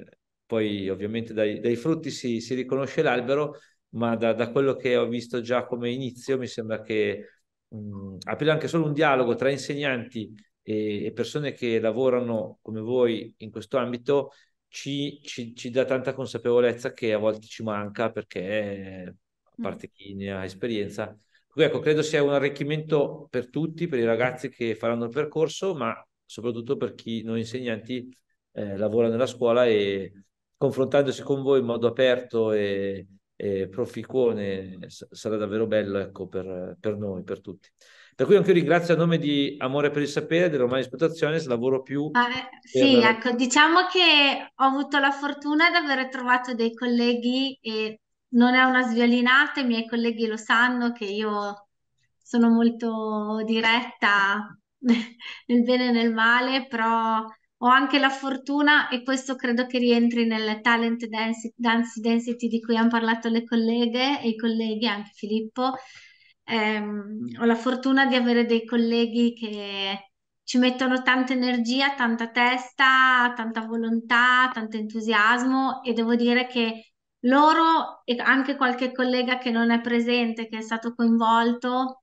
eh, poi ovviamente dai, dai frutti si, si, riconosce l'albero, ma da, da, quello che ho visto già come inizio mi sembra che mh, aprire anche solo un dialogo tra insegnanti e, e, persone che lavorano come voi in questo ambito ci, ci, ci dà tanta consapevolezza che a volte ci manca perché a mm. parte chi ne ha esperienza. ecco, credo sia un arricchimento per tutti, per i ragazzi che faranno il percorso, ma soprattutto per chi noi insegnanti eh, lavora nella scuola e confrontandosi con voi in modo aperto e, e proficuone sarà davvero bello ecco, per, per, noi, per tutti. Per cui anche io ringrazio a nome di Amore per il Sapere, dell'Omani Sputazione, lavoro più. Ah, sì, ecco, diciamo che ho avuto la fortuna di aver trovato dei colleghi e non è una sviolinata, i miei colleghi lo sanno che io sono molto diretta [LAUGHS] nel bene e nel male, però ho anche la fortuna e questo credo che rientri nel talent dance, dance density di cui hanno parlato le colleghe e i colleghi, anche Filippo. Ehm, ho la fortuna di avere dei colleghi che ci mettono tanta energia, tanta testa, tanta volontà, tanto entusiasmo e devo dire che loro e anche qualche collega che non è presente, che è stato coinvolto,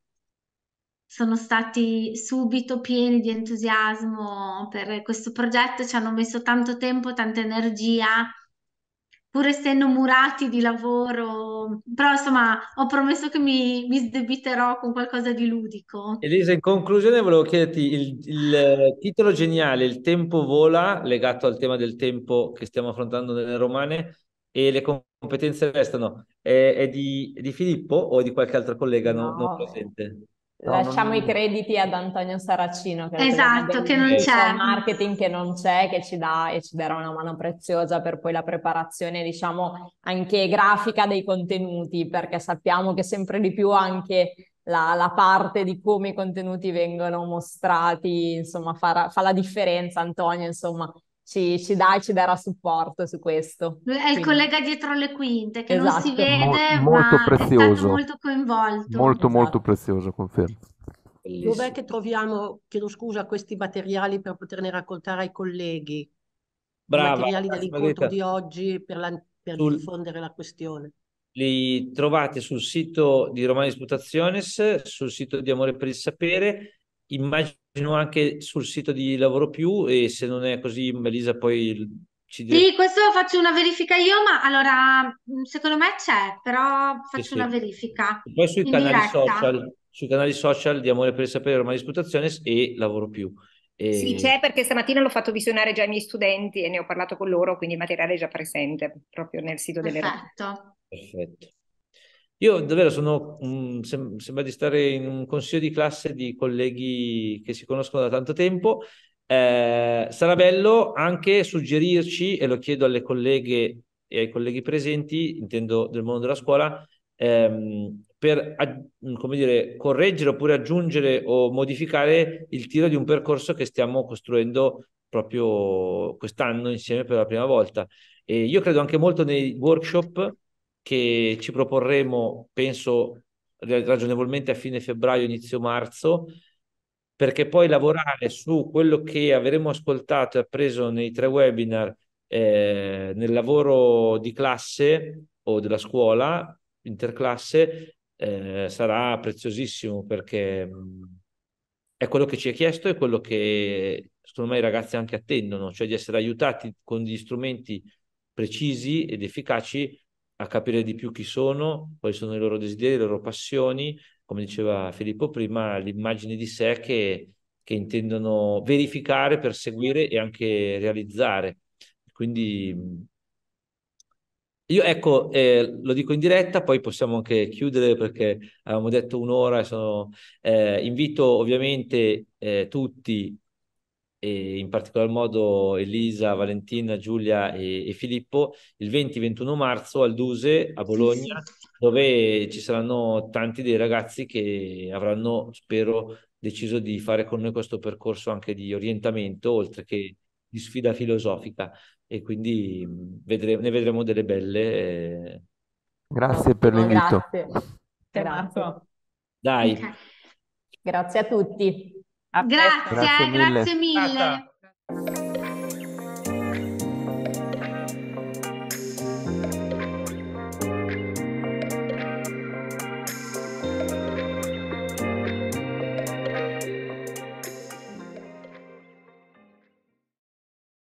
sono stati subito pieni di entusiasmo per questo progetto, ci hanno messo tanto tempo, tanta energia, pur essendo murati di lavoro, però insomma ho promesso che mi, mi sdebiterò con qualcosa di ludico. Elisa, in conclusione volevo chiederti il, il eh, titolo geniale, Il tempo vola, legato al tema del tempo che stiamo affrontando nelle romane, e le competenze restano è, è, di, è, di, Filippo o di qualche altro collega no. non, presente? No, Lasciamo non... i crediti ad Antonio Saracino, che esatto, che non c'è. marketing che non c'è, che ci dà e ci darà una mano preziosa per poi la preparazione, diciamo, anche grafica dei contenuti, perché sappiamo che sempre di più anche la, la parte di come i contenuti vengono mostrati, insomma, farà, fa la differenza, Antonio, insomma, ci, ci, dà e ci darà supporto su questo. È Quindi. il collega dietro le quinte che esatto. non si esatto. vede, Mol, molto ma prezioso. è stato molto coinvolto. Molto, esatto. molto prezioso, confermo. Dov'è che troviamo, chiedo scusa, questi materiali per poterne raccontare ai colleghi? Brava, I materiali dell'incontro di oggi per, la, per sul, diffondere la questione. Li trovate sul sito di Romani Sputazione, sul sito di Amore per il Sapere immagino anche sul sito di Lavoro Più e se non è così Melisa poi ci dirà. Sì, questo faccio una verifica io, ma allora mm, secondo me c'è, però faccio sì, una verifica. E poi sui canali, diretta. social, sui canali social di Amore per Sapere Ormai Disputazione e Lavoro Più. E... Sì, c'è perché stamattina l'ho fatto visionare già ai miei studenti e ne ho parlato con loro, quindi il materiale è già presente proprio nel sito delle Perfetto. Perfetto. Io davvero sono, mh, sembra di stare in un consiglio di classe di colleghi che si conoscono da tanto tempo. Eh, sarà bello anche suggerirci, e lo chiedo alle colleghe e ai colleghi presenti, intendo del mondo della scuola, ehm, per come dire, correggere oppure aggiungere o modificare il tiro di un percorso che stiamo costruendo proprio quest'anno insieme per la prima volta. E io credo anche molto nei workshop che ci proporremo, penso, ragionevolmente a fine febbraio, inizio marzo, perché poi lavorare su quello che avremo ascoltato e appreso nei tre webinar eh, nel lavoro di classe o della scuola interclasse eh, sarà preziosissimo perché mm, è quello che ci è chiesto e quello che secondo me i ragazzi anche attendono, cioè di essere aiutati con gli strumenti precisi ed efficaci a capire di più chi sono, quali sono i loro desideri, le loro passioni, come diceva Filippo prima, l'immagine di sé che, che intendono verificare, perseguire e anche realizzare. Quindi io ecco, eh, lo dico in diretta, poi possiamo anche chiudere perché avevamo detto un'ora. Sono, eh, invito ovviamente eh, tutti e in particolar modo Elisa, Valentina, Giulia e, e Filippo, il 20-21 marzo al Duse a Bologna, dove ci saranno tanti dei ragazzi che avranno, spero, deciso di fare con noi questo percorso anche di orientamento, oltre che di sfida filosofica. E quindi vedremo, ne vedremo delle belle. Eh. Grazie per l'invito. Grazie. Grazie. Dai. Grazie a tutti. Grazie, grazie, grazie mille. Grazie mille.